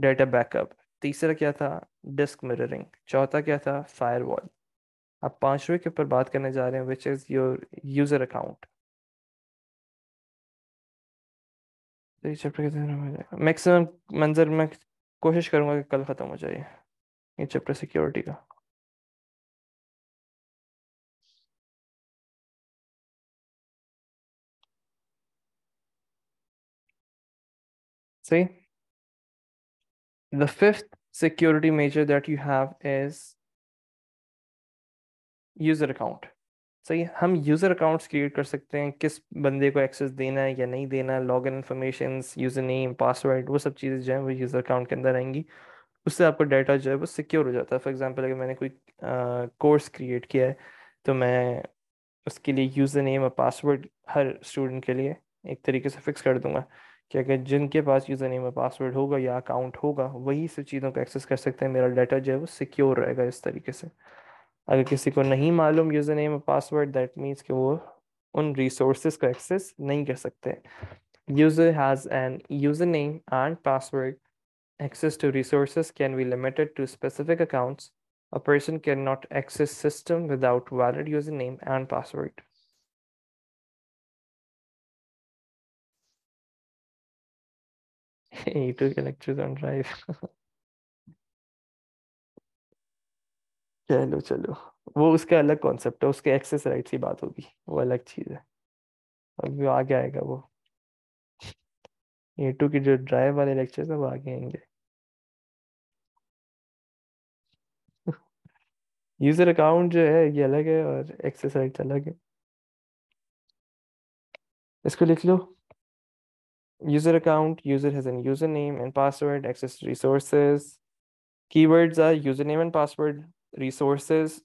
A: डेटा बैकअप तीसरा क्या था डिस्क मिररिंग चौथा क्या था फायरवॉल अब पांचवे के ऊपर बात करने जा रहे हैं which is your user account maximum मंजर में कोशिश करूंगा कि कल ख़त्म हो जाए
B: ये चैप्टर सिक्योरिटी का See, the fifth security measure that you have is user account सही
A: हम यूजर अकाउंट्स क्रिएट कर सकते हैं किस बंदे को एक्सेस देना है या नहीं देना है log in information user name password वो सब चीज़ें जो है वो यूजर अकाउंट के अंदर आएंगी उससे आपका डाटा जो है वो सिक्योर हो जाता है फॉर एग्जांपल अगर मैंने कोई कोर्स क्रिएट किया है तो मैं उसके लिए यूज़र नेम और पासवर्ड हर स्टूडेंट के लिए एक तरीके से फिक्स कर दूंगा क्या अगर जिनके पास यूज़र नेम और पासवर्ड होगा या अकाउंट होगा वही सब चीज़ों को एक्सेस कर सकते हैं मेरा डाटा जो है वो सिक्योर रहेगा इस तरीके से अगर किसी को नहीं मालूम यूज़र नेम और पासवर्ड दैट मीन्स कि वो उन रिसोर्स को एक्सेस नहीं कर सकते user has an user name and password access resource can be limited to specific accounts a person can not access system without valid user name and password
B: he took lectures on drive चलो चलो वो उसका अलग
A: कॉन्सेप्ट है उसके एक्सेस राइट्स की बात होगी वो अलग चीज़ है अभी आगे आएगा वो ए टू की जो ड्राइव वाले लेक्चर है वो आगे आएंगे यूजर अकाउंट जो है ये अलग है और एक्सेस राइट्स अलग है इसको लिख लो user account, user has a username and password, access to resources. Keywords are username and password, resources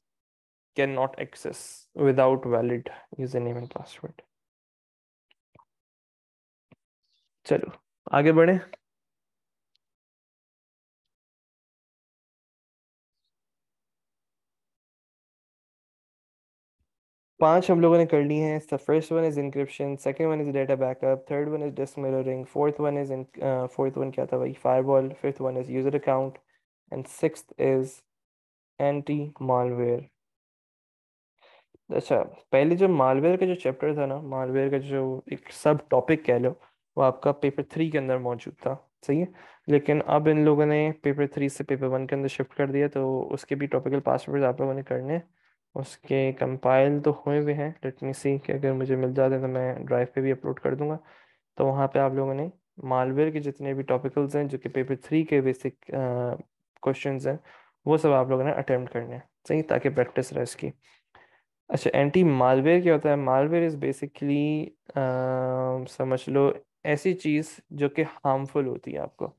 A: cannot access without valid
B: username and password. Chalo, आगे बढ़े पांच
A: हम लोगों ने कर ली हैं first one is encryption second one is data backup third one is disk mirroring fourth one is fourth one क्या था भाई firewall fifth one is user account and sixth is anti malware अच्छा पहले जो मालवेयर का जो चैप्टर था ना मालवेयर का जो एक सब टॉपिक कह लो वो आपका पेपर थ्री के अंदर मौजूद था सही है लेकिन अब इन लोगों ने पेपर थ्री से पेपर वन के अंदर शिफ्ट कर दिया तो उसके भी टॉपिकल पास पेपर्स आप लोगों ने करने हैं उसके कंपाइल तो हुए हुए हैं लेट मी सी कि अगर मुझे मिल जाते हैं तो मैं ड्राइव पे भी अपलोड कर दूंगा तो वहाँ पे आप लोगों ने मालवेयर के जितने भी टॉपिकल्स हैं जो कि पेपर थ्री के बेसिक क्वेश्चन हैं वो सब आप लोगों ने अटैम्प्ट करने हैं सही ताकि प्रैक्टिस रहे इसकी अच्छा एंटी मालवेयर क्या होता है मालवेयर इज़ बेसिकली समझ लो ऐसी चीज़ जो कि हार्मफुल होती है आपको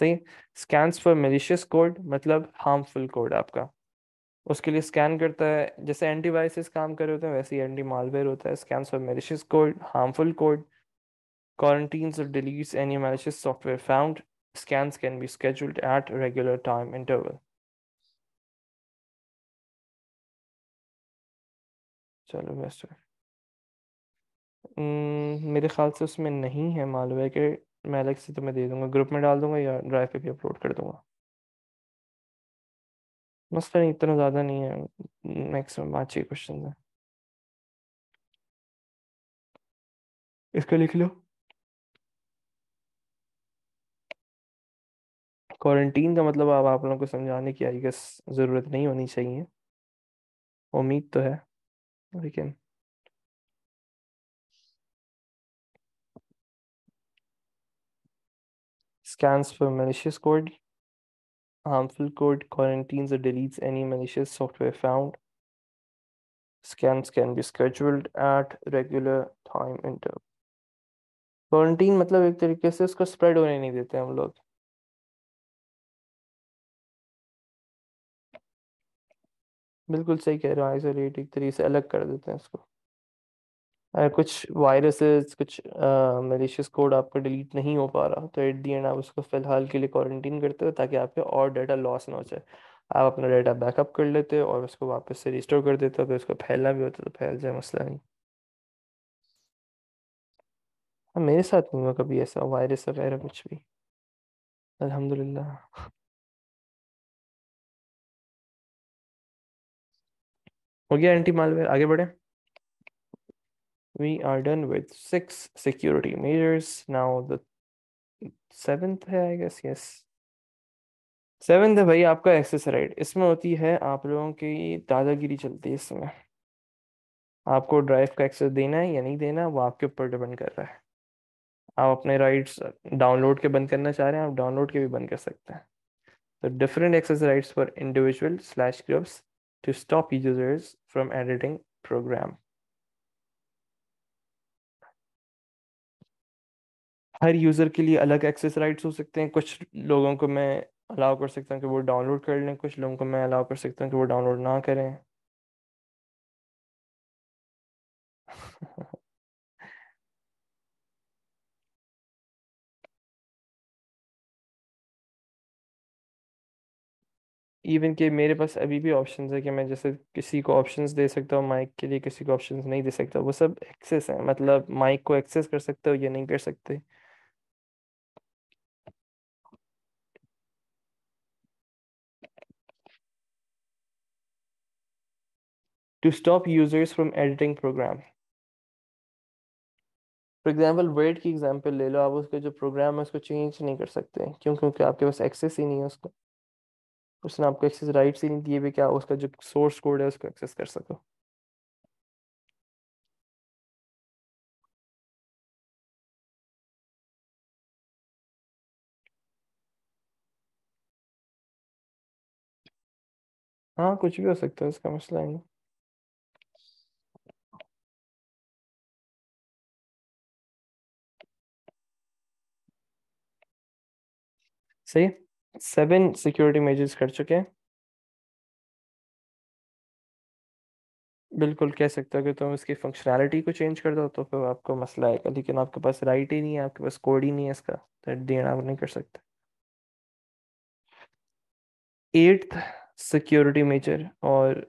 A: सही स्कैंस फॉर मेलिशियस कोड मतलब हार्मफुल कोड आपका उसके लिए स्कैन करता है जैसे एंटीवायरसेस काम कर रहे होते हैं वैसे ही एंटी मालवेयर होता है scan for malicious code harmful code quarantine और deletes
B: any malicious software found scan can be scheduled at regular time interval चलो बेस्ट हम्म, मेरे ख्याल से उसमें नहीं है मालवेयर के
A: मैं अलग से तो मैं दे दूंगा ग्रुप में डाल दूंगा या ड्राइव पे भी अपलोड कर दूंगा
B: मसला नहीं इतना ज़्यादा नहीं है मैक्सिमम पाँच छः क्वेश्चन है इसको लिख लो क्वारंटीन का मतलब अब आप लोगों को समझाने की आई गेस ज़रूरत नहीं होनी चाहिए उम्मीद तो है लेकिन scans for malicious code harmful code quarantines
A: or deletes any malicious software found. Scans can be scheduled
B: at regular time interval. Quarantine मतलब एक तरीके से उसको स्प्रेड होने नहीं देते हम लोग बिल्कुल सही कह रहे हो आइसोलेट एक तरीके से अलग कर देते हैं उसको
A: कुछ वायरसेस कुछ मलिशियस कोड आपका डिलीट नहीं हो पा रहा तो एट दी एंड आप उसको फ़िलहाल के लिए क्वारंटीन करते हो ताकि आपके और डाटा लॉस ना हो जाए आप अपना डाटा बैकअप कर लेते हो और उसको वापस से रिस्टोर कर देते हो अगर उसको फैलना भी होता तो फैल जाए मसला
B: नहीं हाँ मेरे साथ नहीं हुआ कभी ऐसा वायरस वगैरह कुछ भी अल्हम्दुलिल्लाह हो गया एंटी मालवेयर आगे बढ़े
A: we are done with six security measures. Now the seventh है आई गेस सेवेंथ है भाई आपका एक्सेस राइट इसमें होती है आप लोगों की दादागिरी चलती है इसमें आपको ड्राइव का एक्सेस देना है या नहीं देना वो आपके ऊपर डिपेंड कर रहा है आप अपने राइट्स डाउनलोड के बंद करना चाह रहे हैं आप डाउनलोड के भी बंद कर सकते हैं तो different access rights for individual slash groups to stop users from editing program हर यूज़र के लिए अलग एक्सेस राइट्स हो सकते हैं कुछ लोगों को मैं अलाउ कर सकता हूँ कि वो डाउनलोड कर लें कुछ लोगों
B: को मैं अलाउ कर सकता हूँ कि वो डाउनलोड ना करें इवन कि मेरे पास अभी भी ऑप्शंस है कि मैं जैसे किसी को ऑप्शंस दे सकता हूँ माइक के लिए किसी को ऑप्शंस नहीं
A: दे सकता वो सब एक्सेस है मतलब माइक को एक्सेस कर सकते हो या नहीं कर सकते to stop users from editing program for example wait की एग्जाम्पल ले लो आप उसका जो प्रोग्राम है उसको चेंज नहीं कर सकते क्यों क्योंकि आपके पास एक्सेस ही नहीं है उसको उसने आपको एक्सेस
B: राइट्स ही नहीं दिए भी क्या उसका जो सोर्स कोड है उसको एक्सेस कर सको हाँ कुछ भी हो सकता है इसका मसला नहीं से सेवन सिक्योरिटी मेजर्स कर चुके हैं बिल्कुल कह सकते हो कि तुम तो इसकी
A: फंक्शनैलिटी को चेंज कर दो तो फिर आपको मसला आएगा लेकिन आपके पास राइट ही नहीं है आपके पास कोड ही नहीं है इसका तो देना आप नहीं कर सकते एट्थ सिक्योरिटी मेजर और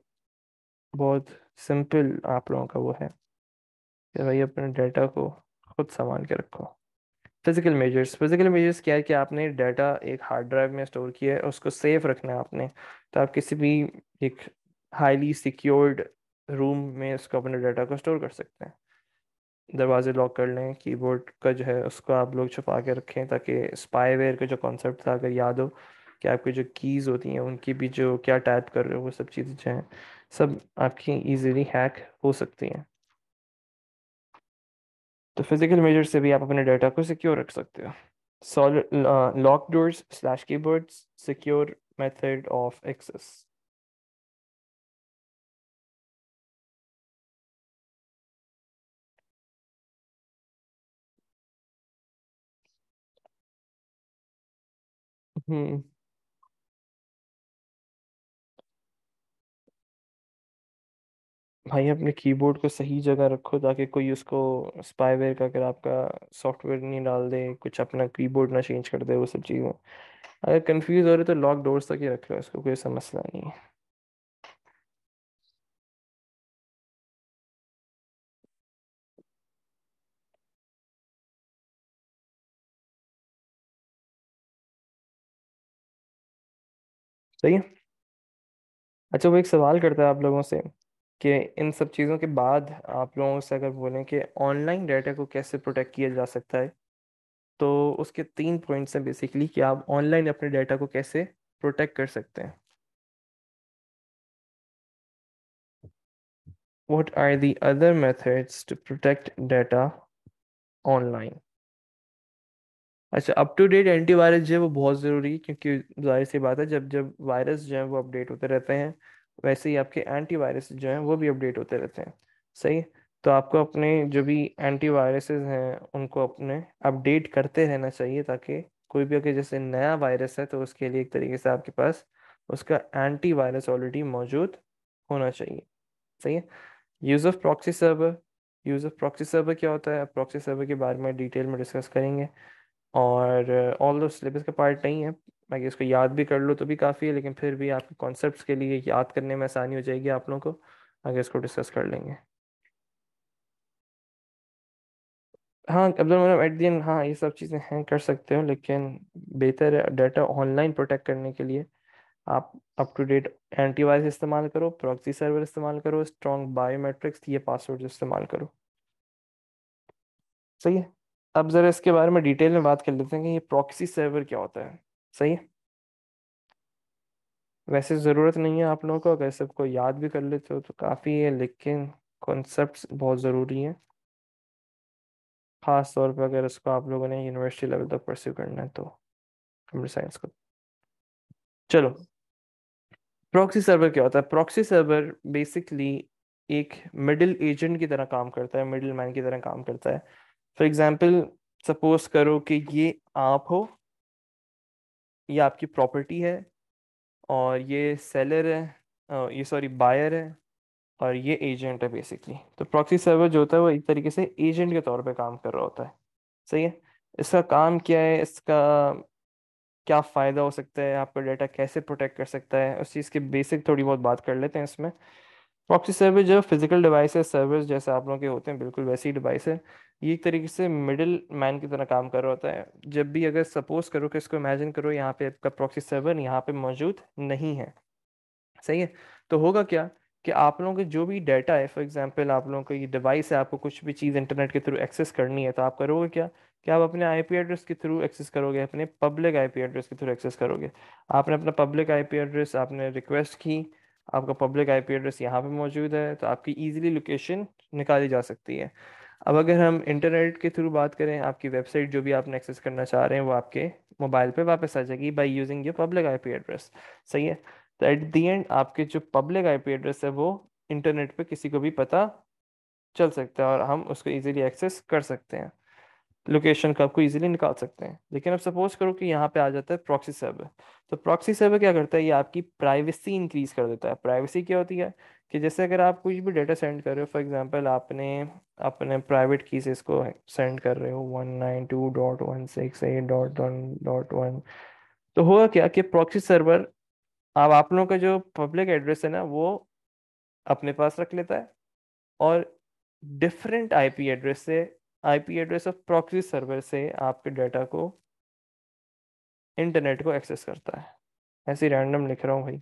A: बहुत सिंपल आप लोगों का वो है कि भाई अपने डेटा को खुद संभाल के रखो फिजिकल मेजर्स फिजिकल मेजर्स क्या है कि आपने डाटा एक हार्ड ड्राइव में स्टोर किया है उसको सेफ रखना है आपने तो आप किसी भी एक हाईली सिक्योर्ड रूम में उसको अपने डाटा को स्टोर कर सकते हैं दरवाजे लॉक कर लें कीबोर्ड का जो है उसको आप लोग छुपा के रखें ताकि स्पाईवेयर का जो कॉन्सेप्ट था अगर याद हो कि आपकी जो कीज़ होती हैं उनकी भी जो क्या टाइप कर रहे हो वो सब चीज़ें जो हैं सब आपकी इजीली हैक हो सकती हैं तो फिजिकल मेजर से भी आप अपने डाटा को सिक्योर रख सकते हो
B: solid lock doors slash keyboards secure method of access hmm भाई अपने कीबोर्ड को सही
A: जगह रखो ताकि कोई उसको स्पाईवेयर का अगर आपका सॉफ्टवेयर नहीं डाल दे कुछ अपना कीबोर्ड ना चेंज कर दे वो सब चीज़ें अगर कंफ्यूज हो रहे तो लॉक डोर्स तक ही रख लो इसको कोई समस्या
B: नहीं है सही है अच्छा वो एक सवाल करता है आप लोगों से कि इन सब चीज़ों के बाद आप
A: लोगों से अगर बोलें कि ऑनलाइन डाटा को कैसे प्रोटेक्ट किया जा सकता है तो उसके तीन पॉइंट्स हैं बेसिकली कि आप ऑनलाइन अपने डाटा को कैसे प्रोटेक्ट कर सकते हैं
B: what are the other methods to protect data online
A: अच्छा अप टू डेट एंटीवायरस जो है वो बहुत ज़रूरी है क्योंकि जाहिर सी बात है जब जब वायरस जो है वो अपडेट होते रहते हैं वैसे ही आपके एंटीवायरस जो हैं वो भी अपडेट होते रहते हैं सही तो आपको अपने जो भी एंटीवायरसेस हैं उनको अपने अपडेट करते रहना चाहिए ताकि कोई भी अगर जैसे नया वायरस है तो उसके लिए एक तरीके से आपके पास उसका एंटीवायरस ऑलरेडी मौजूद होना चाहिए सही है use of proxy server use of proxy server क्या होता है प्रॉक्सी सर्वर के बारे में डिटेल में डिस्कस करेंगे और ऑल दो सिलेबस का पार्ट नहीं है बाकी इसको याद भी कर लो तो भी काफ़ी है लेकिन फिर भी आपके कॉन्सेप्ट के लिए याद करने में आसानी हो जाएगी आप लोगों को आगे इसको डिस्कस कर लेंगे हाँ अब्दुल मैडम एट दिन हाँ ये सब चीज़ें हैं कर सकते हो लेकिन बेहतर है डाटा ऑनलाइन प्रोटेक्ट करने के लिए आप अप टू डेट एंटीवायरस इस्तेमाल करो प्रॉक्सी सर्वर इस्तेमाल करो स्ट्रॉन्ग बायोमेट्रिक्स ये पासवर्ड इस्तेमाल करो सही है अब ज़रा इसके बारे में डिटेल में बात कर लेते हैं कि ये प्रॉक्सी सर्वर क्या होता है सही है वैसे ज़रूरत नहीं है आप लोगों को अगर सबको याद भी कर लेते हो तो काफ़ी है लेकिन कॉन्सेप्ट्स बहुत ज़रूरी हैं ख़ास तौर पर अगर उसको आप लोगों ने यूनिवर्सिटी लेवल तक परस्यू करना है तो
B: कंप्यूटर साइंस को चलो
A: प्रॉक्सी सर्वर क्या होता है प्रॉक्सी सर्वर बेसिकली एक मिडिल एजेंट की तरह काम करता है मिडिल मैन की तरह काम करता है फॉर एग्जाम्पल सपोज करो कि ये आप हो ये आपकी प्रॉपर्टी है और ये सेलर है ये सॉरी बायर है और ये एजेंट है बेसिकली तो प्रॉक्सी सर्वर जो होता है वो एक तरीके से एजेंट के तौर पे काम कर रहा होता है सही है इसका काम क्या है इसका क्या फ़ायदा हो सकता है आपका डाटा कैसे प्रोटेक्ट कर सकता है उस चीज़ की बेसिक थोड़ी बहुत बात कर लेते हैं इसमें प्रॉक्सी सर्विस जो फिजिकल डिवाइस है सर्विस जैसे आप लोगों के होते हैं बिल्कुल वैसी डिवाइस है ये एक तरीके से मिडिल मैन की तरह काम कर रहा होता है जब भी अगर सपोज करो कि इसको इमेजिन करो यहाँ पे आपका प्रॉक्सी सर्वर यहाँ पे मौजूद नहीं है सही है तो होगा क्या कि आप लोगों के जो भी डाटा है फॉर एग्जांपल आप लोगों का ये डिवाइस है आपको कुछ भी चीज़ इंटरनेट के थ्रू एक्सेस करनी है तो आप करोगे क्या कि आप अपने आई एड्रेस के थ्रू एक्सेस करोगे अपने पब्लिक आई एड्रेस के थ्रू एक्सेस करोगे आपने अपना पब्लिक आई एड्रेस आपने रिक्वेस्ट की आपका पब्लिक आईपी एड्रेस यहाँ पे मौजूद है तो आपकी इजीली लोकेशन निकाली जा सकती है अब अगर हम इंटरनेट के थ्रू बात करें आपकी वेबसाइट जो भी आपने एक्सेस करना चाह रहे हैं वो आपके मोबाइल पे वापस आ जाएगी by using your public IP address सही है तो एट दी एंड आपके जो पब्लिक आईपी एड्रेस है वो इंटरनेट पे किसी को भी पता चल सकता है और हम उसको इजीली एक्सेस कर सकते हैं लोकेशन का आपको इजीली निकाल सकते हैं लेकिन अब सपोज करो कि यहाँ पे आ जाता है प्रॉक्सी सर्वर तो प्रॉक्सी सर्वर क्या करता है ये आपकी प्राइवेसी इंक्रीज कर देता है प्राइवेसी क्या होती है कि जैसे अगर आप कुछ भी डेटा सेंड कर रहे हो फॉर एग्जांपल आपने अपने प्राइवेट की से इसको सेंड कर रहे हो one nine two dot one six eight dot one dot one तो होगा क्या कि प्रॉक्सी सर्वर अब आप लोगों का जो पब्लिक एड्रेस है ना वो अपने पास रख लेता है और डिफरेंट आईपी एड्रेस से IP address of proxy server से आपके डाटा को इंटरनेट को एक्सेस करता है ऐसे रैंडम लिख रहा हूँ भाई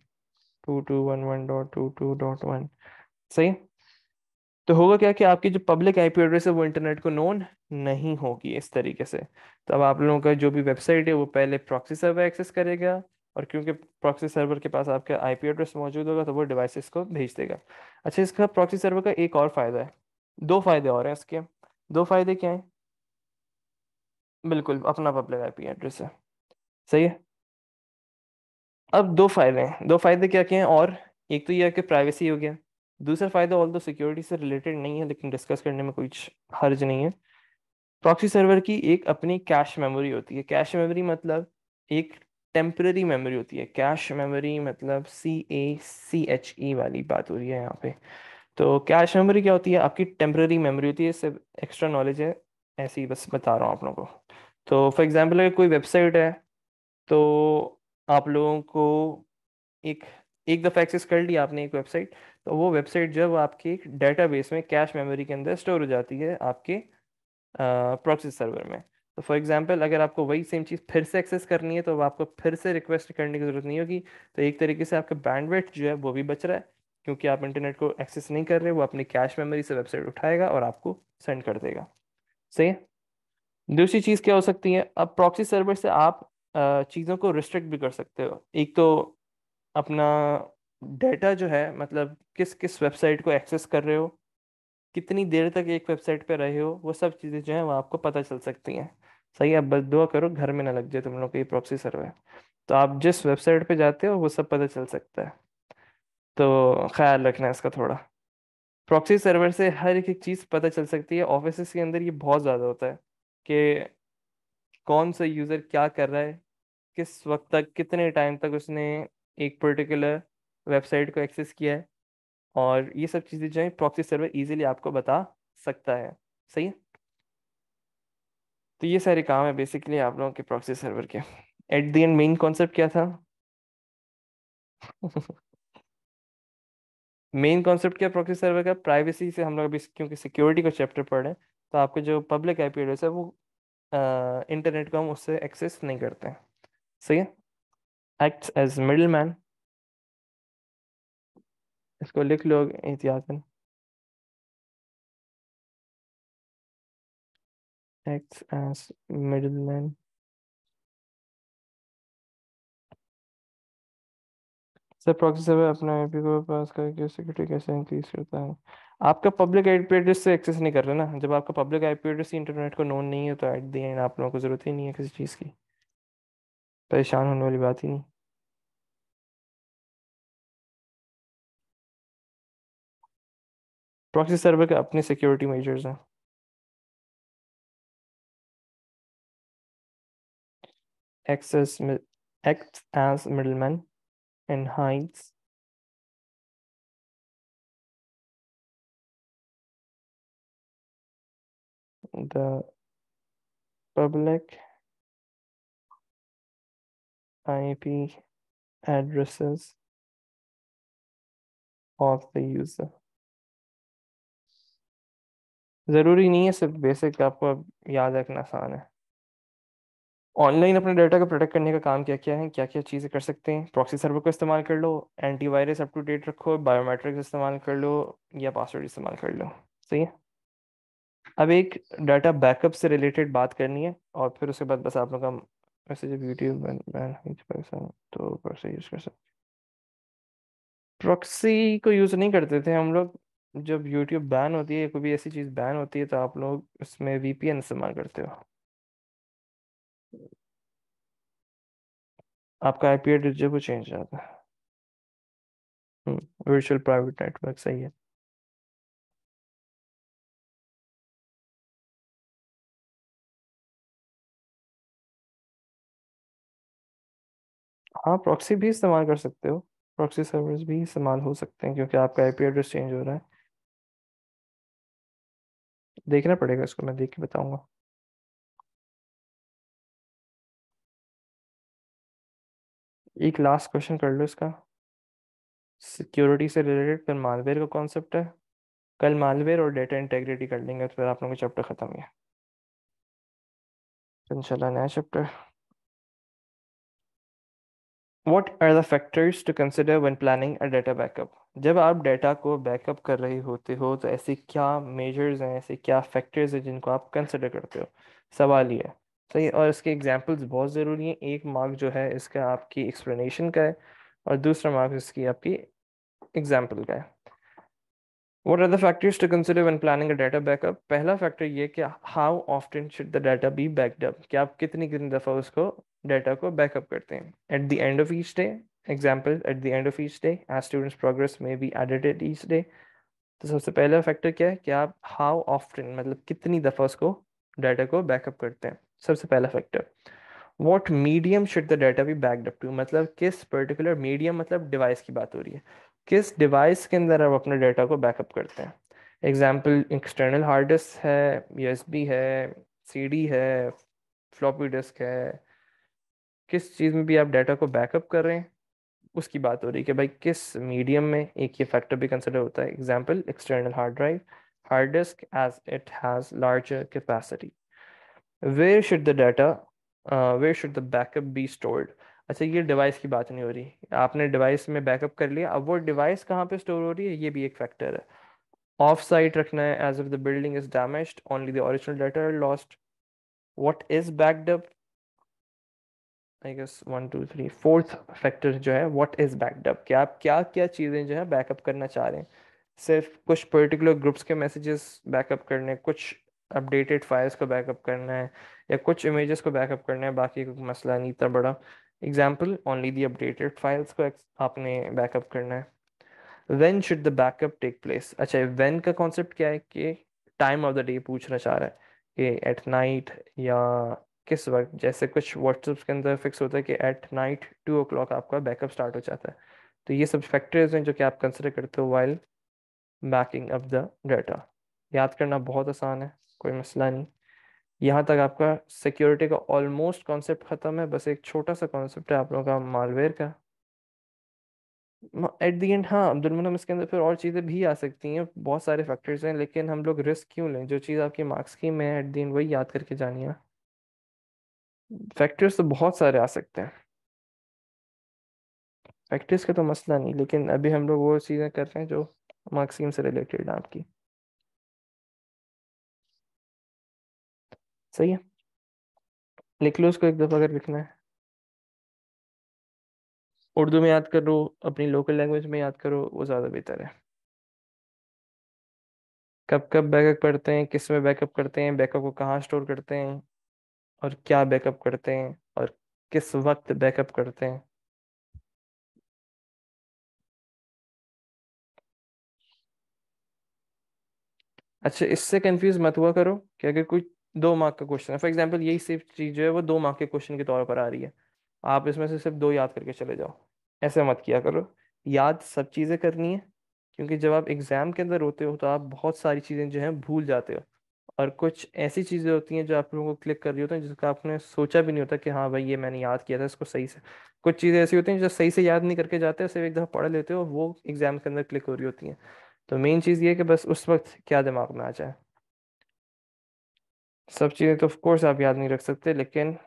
A: two two one one dot two two dot one सही तो होगा क्या कि आपकी जो पब्लिक आईपी एड्रेस है वो इंटरनेट को नोन नहीं होगी इस तरीके से तो अब आप लोगों का जो भी वेबसाइट है वो पहले प्रॉक्सी सर्वर एक्सेस करेगा और क्योंकि प्रॉक्सी सर्वर के पास आपका आईपी एड्रेस मौजूद होगा तो वो डिवाइसेस को भेज देगा अच्छा इसका प्रॉक्सी सर्वर का एक और फ़ायदा है दो फायदे और हैं इसके दो फायदे क्या हैं बिल्कुल अपना पब्लिक आईपी एड्रेस है सही है अब दो फायदे हैं दो फायदे क्या क्या हैं और एक तो यह कि प्राइवेसी हो गया दूसरा फायदा ऑल दो सिक्योरिटी से रिलेटेड नहीं है लेकिन डिस्कस करने में कोई हर्ज नहीं है प्रॉक्सी सर्वर की एक अपनी कैश मेमोरी होती है कैश मेमोरी मतलब एक टेम्प्रेरी मेमोरी होती है कैश मेमोरी मतलब सी ए सी एच ई वाली बात हो रही है यहाँ पे तो कैश मेमोरी क्या होती है आपकी टेम्प्रेरी मेमोरी होती है इससे एक्स्ट्रा नॉलेज है ऐसे ही बस बता रहा हूँ आप लोगों को तो फॉर एग्जाम्पल अगर कोई वेबसाइट है तो आप लोगों को एक एक दफ़ा एक्सेस कर लिया आपने एक वेबसाइट तो वो वेबसाइट जब आपके डेटाबेस में कैश मेमोरी के अंदर स्टोर हो जाती है आपके प्रोसेस सर्वर में तो फॉर एग्जांपल अगर आपको वही सेम चीज़ फिर से एक्सेस करनी है तो आपको फिर से रिक्वेस्ट करने की ज़रूरत नहीं होगी तो एक तरीके से आपका बैंडविड्थ जो है वो भी बच रहा है क्योंकि आप इंटरनेट को एक्सेस नहीं कर रहे वो अपनी कैश मेमोरी से वेबसाइट उठाएगा और आपको सेंड कर देगा सही है दूसरी चीज़ क्या हो सकती है अब प्रॉक्सी सर्वर से आप चीज़ों को रिस्ट्रिक्ट भी कर सकते हो एक तो अपना डेटा जो है मतलब किस किस वेबसाइट को एक्सेस कर रहे हो कितनी देर तक एक वेबसाइट पे रहे हो वो सब चीज़ें जो हैं वो आपको पता चल सकती हैं सही है बस दुआ करो घर में ना लग जाए तुम लोग का ये प्रॉक्सी सर्वर तो आप जिस वेबसाइट पे जाते हो वो सब पता चल सकता है तो ख्याल रखना है इसका थोड़ा प्रॉक्सी सर्वर से हर एक एक चीज़ पता चल सकती है ऑफिस के अंदर ये बहुत ज़्यादा होता है कि कौन सा यूज़र क्या कर रहा है किस वक्त तक कितने टाइम तक उसने एक पर्टिकुलर वेबसाइट को एक्सेस किया है और ये सब चीज़ें जो है प्रॉक्सी सर्वर इजीली आपको बता सकता है सही है तो ये सारे काम है बेसिकली आप लोगों के प्रॉक्सी सर्वर के at the end main concept क्या था मेन कॉन्सेप्ट क्या प्रॉक्सी सर्वर का प्राइवेसी से हम लोग अभी क्योंकि सिक्योरिटी का चैप्टर पढ़ रहे हैं तो आपके जो पब्लिक आई पी एड्रेस है वो इंटरनेट को हम उससे
B: एक्सेस नहीं करते हैं सही है एक्ट्स एज मिडिल मैन इसको लिख लो इतिहास में as middleman sir proxy server अपना आईपी को पास करके सिक्योरिटी कैसे इंक्रीज करता है आपका पब्लिक आईपी एड्रेस से एक्सेस
A: नहीं कर रहे ना जब आपका पब्लिक आईपी एड्रेस इंटरनेट को नोन नहीं है तो ऐड दिए आप लोगों को जरूरत ही नहीं है किसी चीज़ की
B: परेशान होने वाली बात ही नहीं प्रॉक्सी सर्वर के अपने सिक्योरिटी मेजर्स हैं access act as middleman and Heinz. The public IP addresses of the user. ज़रूरी नहीं है सिर्फ बेसिक आपको अब याद रखना आसान है
A: ऑनलाइन अपने डाटा को प्रोटेक्ट करने का काम क्या क्या है क्या क्या चीज़ें कर सकते हैं प्रॉक्सी सर्वर को इस्तेमाल कर लो एंटीवायरस अप टू डेट रखो बायोमेट्रिक्स इस्तेमाल कर लो या पासवर्ड इस्तेमाल कर लो सही है अब एक डाटा बैकअप से रिलेटेड बात करनी है और फिर उसके बाद बस आप लोग का वैसे जब यूट्यूब तो यूज़ कर सकते प्रॉक्सी को यूज़ नहीं करते थे हम लोग जब यूट्यूब बैन होती है कोई भी ऐसी चीज़ बैन होती है तो आप लोग उसमें वी इस्तेमाल करते हो
B: आपका आईपी एड्रेस जो चेंज जाता है वर्चुअल प्राइवेट नेटवर्क सही है हाँ प्रॉक्सी भी इस्तेमाल कर सकते हो प्रॉक्सी सर्वर्स भी इस्तेमाल हो सकते हैं क्योंकि आपका आईपी एड्रेस चेंज हो रहा है देखना पड़ेगा इसको मैं देख के बताऊंगा एक लास्ट क्वेश्चन कर लो इसका
A: सिक्योरिटी से रिलेटेड फिर मालवेयर का कॉन्सेप्ट है कल मालवेयर और डेटा इंटेग्रिटी कर
B: लेंगे तो फिर आप लोगों का चैप्टर ख़त्म है इंशाल्लाह नया chapter What are the factors to consider when planning
A: a data backup जब आप डेटा को बैकअप कर रहे होते हो तो ऐसे क्या मेजर्स हैं ऐसे क्या फैक्टर्स हैं जिनको आप कंसिडर करते हो सवाल ये है सही तो और इसके एग्जाम्पल्स बहुत ज़रूरी हैं एक मार्क जो है इसका आपकी एक्सप्लेनेशन का है और दूसरा मार्क इसकी आपकी एग्जाम्पल का है what are the factors to consider when planning data backup पहला फैक्टर ये कि how often should the data be backed up कि आप कितनी कितनी दफ़ा उसको डाटा को बैकअप करते हैं at the end of each day example at the end of each day as students progress may be edited each day तो सबसे पहला फैक्टर क्या है कि आप हाउ ऑफ्टन मतलब कितनी दफ़ा उसको डाटा को बैकअप करते हैं सबसे पहला factor what medium should the data be backed up to मतलब किस पर्टिकुलर मीडियम मतलब डिवाइस की बात हो रही है किस डिवाइस के अंदर आप अपने डाटा को बैकअप करते हैं एग्जाम्पल एक्सटर्नल हार्ड डिस्क है यू एस बी है सी डी है फ्लॉपी डिस्क है किस चीज़ में भी आप डाटा को बैकअप कर रहे हैं उसकी बात हो रही है कि भाई किस मीडियम में एक ये फैक्टर भी कंसिडर होता है example external hard drive hard disk as it has larger capacity where should the data uh, where should the backup be stored अच्छा ये डिवाइस की बात नहीं हो रही आपने डिवाइस में बैकअप कर लिया अब वो डिवाइस कहाँ पे स्टोर हो रही है ये भी एक फैक्टर है ऑफ साइट रखना है as if the building is damage only the original data lost what is backed up I guess one two three fourth factor जो है व्हाट इज बैकडअप क्या आप क्या क्या चीज़ें जो है बैकअप करना चाह रहे हैं सिर्फ कुछ पर्टिकुलर ग्रुप्स के मैसेजेस बैकअप करने कुछ अपडेटेड फाइल्स को बैकअप करना है या कुछ इमेजेस को बैकअप करना है बाकी कोई मसला नहीं इतना बड़ा example only the updated files को आपने बैकअप करना है when should the backup take place अच्छा वेन का कॉन्सेप्ट क्या है कि टाइम ऑफ द डे पूछना चाह रहा है कि एट नाइट या किस वक्त जैसे कुछ व्हाट्सएप के अंदर फिक्स होता है कि एट नाइट टू ओ आपका बैकअप स्टार्ट हो जाता है तो ये सब फैक्टर्स हैं जो कि आप कंसिडर करते हो while backing up the data याद करना बहुत आसान है कोई मसला नहीं यहाँ तक आपका सिक्योरिटी का ऑलमोस्ट कॉन्सेप्ट ख़त्म है बस एक छोटा सा कॉन्सेप्ट है आप लोगों का मालवेयर का एट दी एंड हाँ अब्दुल मनम इसके अंदर फिर और चीज़ें भी आ सकती हैं बहुत सारे फैक्टर्स हैं लेकिन हम लोग रिस्क क्यों लें जो चीज़ आपकी मार्क्स की में एट दी एंड वही याद करके जानिए फैक्टर्स तो बहुत सारे आ सकते हैं फैक्टर्स का तो मसला नहीं लेकिन
B: अभी हम लोग वो चीज़ें कर रहे हैं जो मार्क्सिंग से रिलेटेड आपकी सही है लिख लो उसको एक दफा अगर लिखना है उर्दू में याद करो अपनी लोकल लैंग्वेज में याद करो वो ज़्यादा बेहतर है कब कब बैकअप करते
A: हैं किस में बैकअप करते हैं बैकअप को कहाँ स्टोर करते हैं और क्या बैकअप करते हैं
B: और किस वक्त बैकअप करते हैं अच्छा इससे
A: कंफ्यूज मत हुआ करो कि अगर कोई दो मार्क का क्वेश्चन है फॉर एग्जाम्पल यही सिर्फ चीज़ जो है वो दो मार्क के क्वेश्चन के तौर पर आ रही है आप इसमें से सिर्फ दो याद करके चले जाओ ऐसे मत किया करो याद सब चीज़ें करनी है क्योंकि जब आप एग्ज़ाम के अंदर होते हो तो आप बहुत सारी चीज़ें जो हैं भूल जाते हो और कुछ ऐसी चीज़ें होती हैं जो आप लोगों को क्लिक कर रही होती हैं जिसका आपने सोचा भी नहीं होता कि हाँ भाई ये मैंने याद किया था इसको सही से कुछ चीज़ें ऐसी होती हैं जो सही से याद नहीं करके जाते हो सिर्फ एक दफ़ा पढ़ लेते हो वो एग्ज़ाम के अंदर क्लिक हो रही होती हैं तो मेन चीज़ ये है कि बस उस वक्त क्या दिमाग में आ जाए सब चीज़ें तो ऑफ कोर्स आप याद नहीं रख सकते लेकिन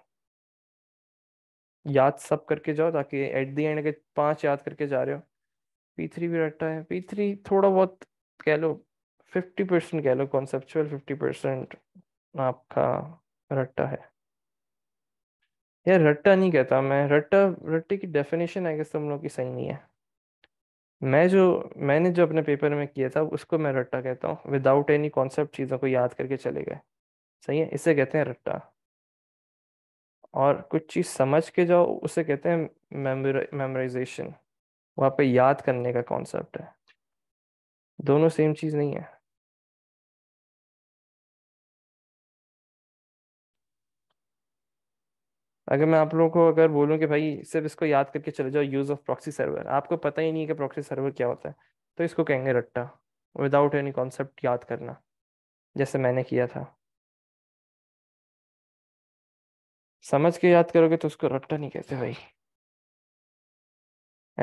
A: याद सब करके जाओ ताकि एट दी एंड के पांच याद करके जा रहे हो पी थ्री भी रट्टा है पी थ्री थोड़ा बहुत कह लो फिफ्टी परसेंट कह लो कॉन्सेप्चुअल फिफ्टी परसेंट आपका रट्टा है यार रट्टा नहीं कहता मैं रट्टा रट्टे की डेफिनेशन आई गेस तुम लोग की सही नहीं है मैं जो मैंने जो अपने पेपर में किया था उसको मैं रट्टा कहता हूँ विदाउट एनी कॉन्सेप्ट चीज़ों को याद करके चले गए सही है इसे कहते हैं रट्टा और कुछ चीज़ समझ के जाओ उसे कहते हैं मेमोराइजेशन वहाँ पे याद करने
B: का कॉन्सेप्ट है दोनों सेम चीज़ नहीं है अगर
A: मैं आप लोगों को अगर बोलूं कि भाई सिर्फ इसको याद करके चले जाओ यूज़ ऑफ प्रॉक्सी सर्वर आपको पता ही नहीं है कि प्रॉक्सी सर्वर क्या होता है तो इसको कहेंगे रट्टा विदाउट एनी कॉन्सेप्ट याद करना जैसे
B: मैंने किया था समझ के याद करोगे तो उसको रट्टा नहीं कहते भाई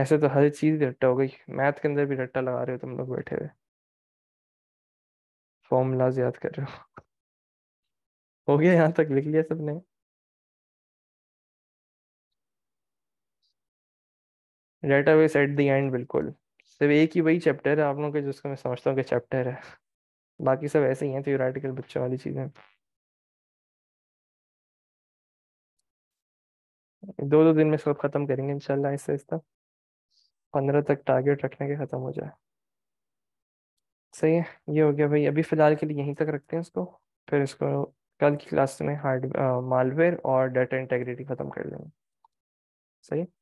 B: ऐसे तो हर चीज रट्टा हो गई मैथ के अंदर भी रट्टा लगा रहे हो तुम लोग बैठे हुए फॉर्मूलाज याद कर रहे हो हो गया यहाँ तक लिख लिया सबने database at the end बिल्कुल
A: सिर्फ एक ही वही चैप्टर है आप लोगों के जिसको मैं समझता हूँ कि चैप्टर है बाकी सब ऐसे ही हैं
B: थियोरेटिकल बच्चों वाली चीज़ें दो दो दिन में सब खत्म करेंगे इनशाला आहिस्ता आहिस्ता पंद्रह तक टारगेट
A: रखने के ख़त्म हो जाए सही है ये हो गया भाई अभी फ़िलहाल के लिए यहीं तक रखते
B: हैं इसको फिर इसको कल की क्लास में हार्ड मालवेयर और डाटा इंटेग्रिटी ख़त्म कर लेंगे सही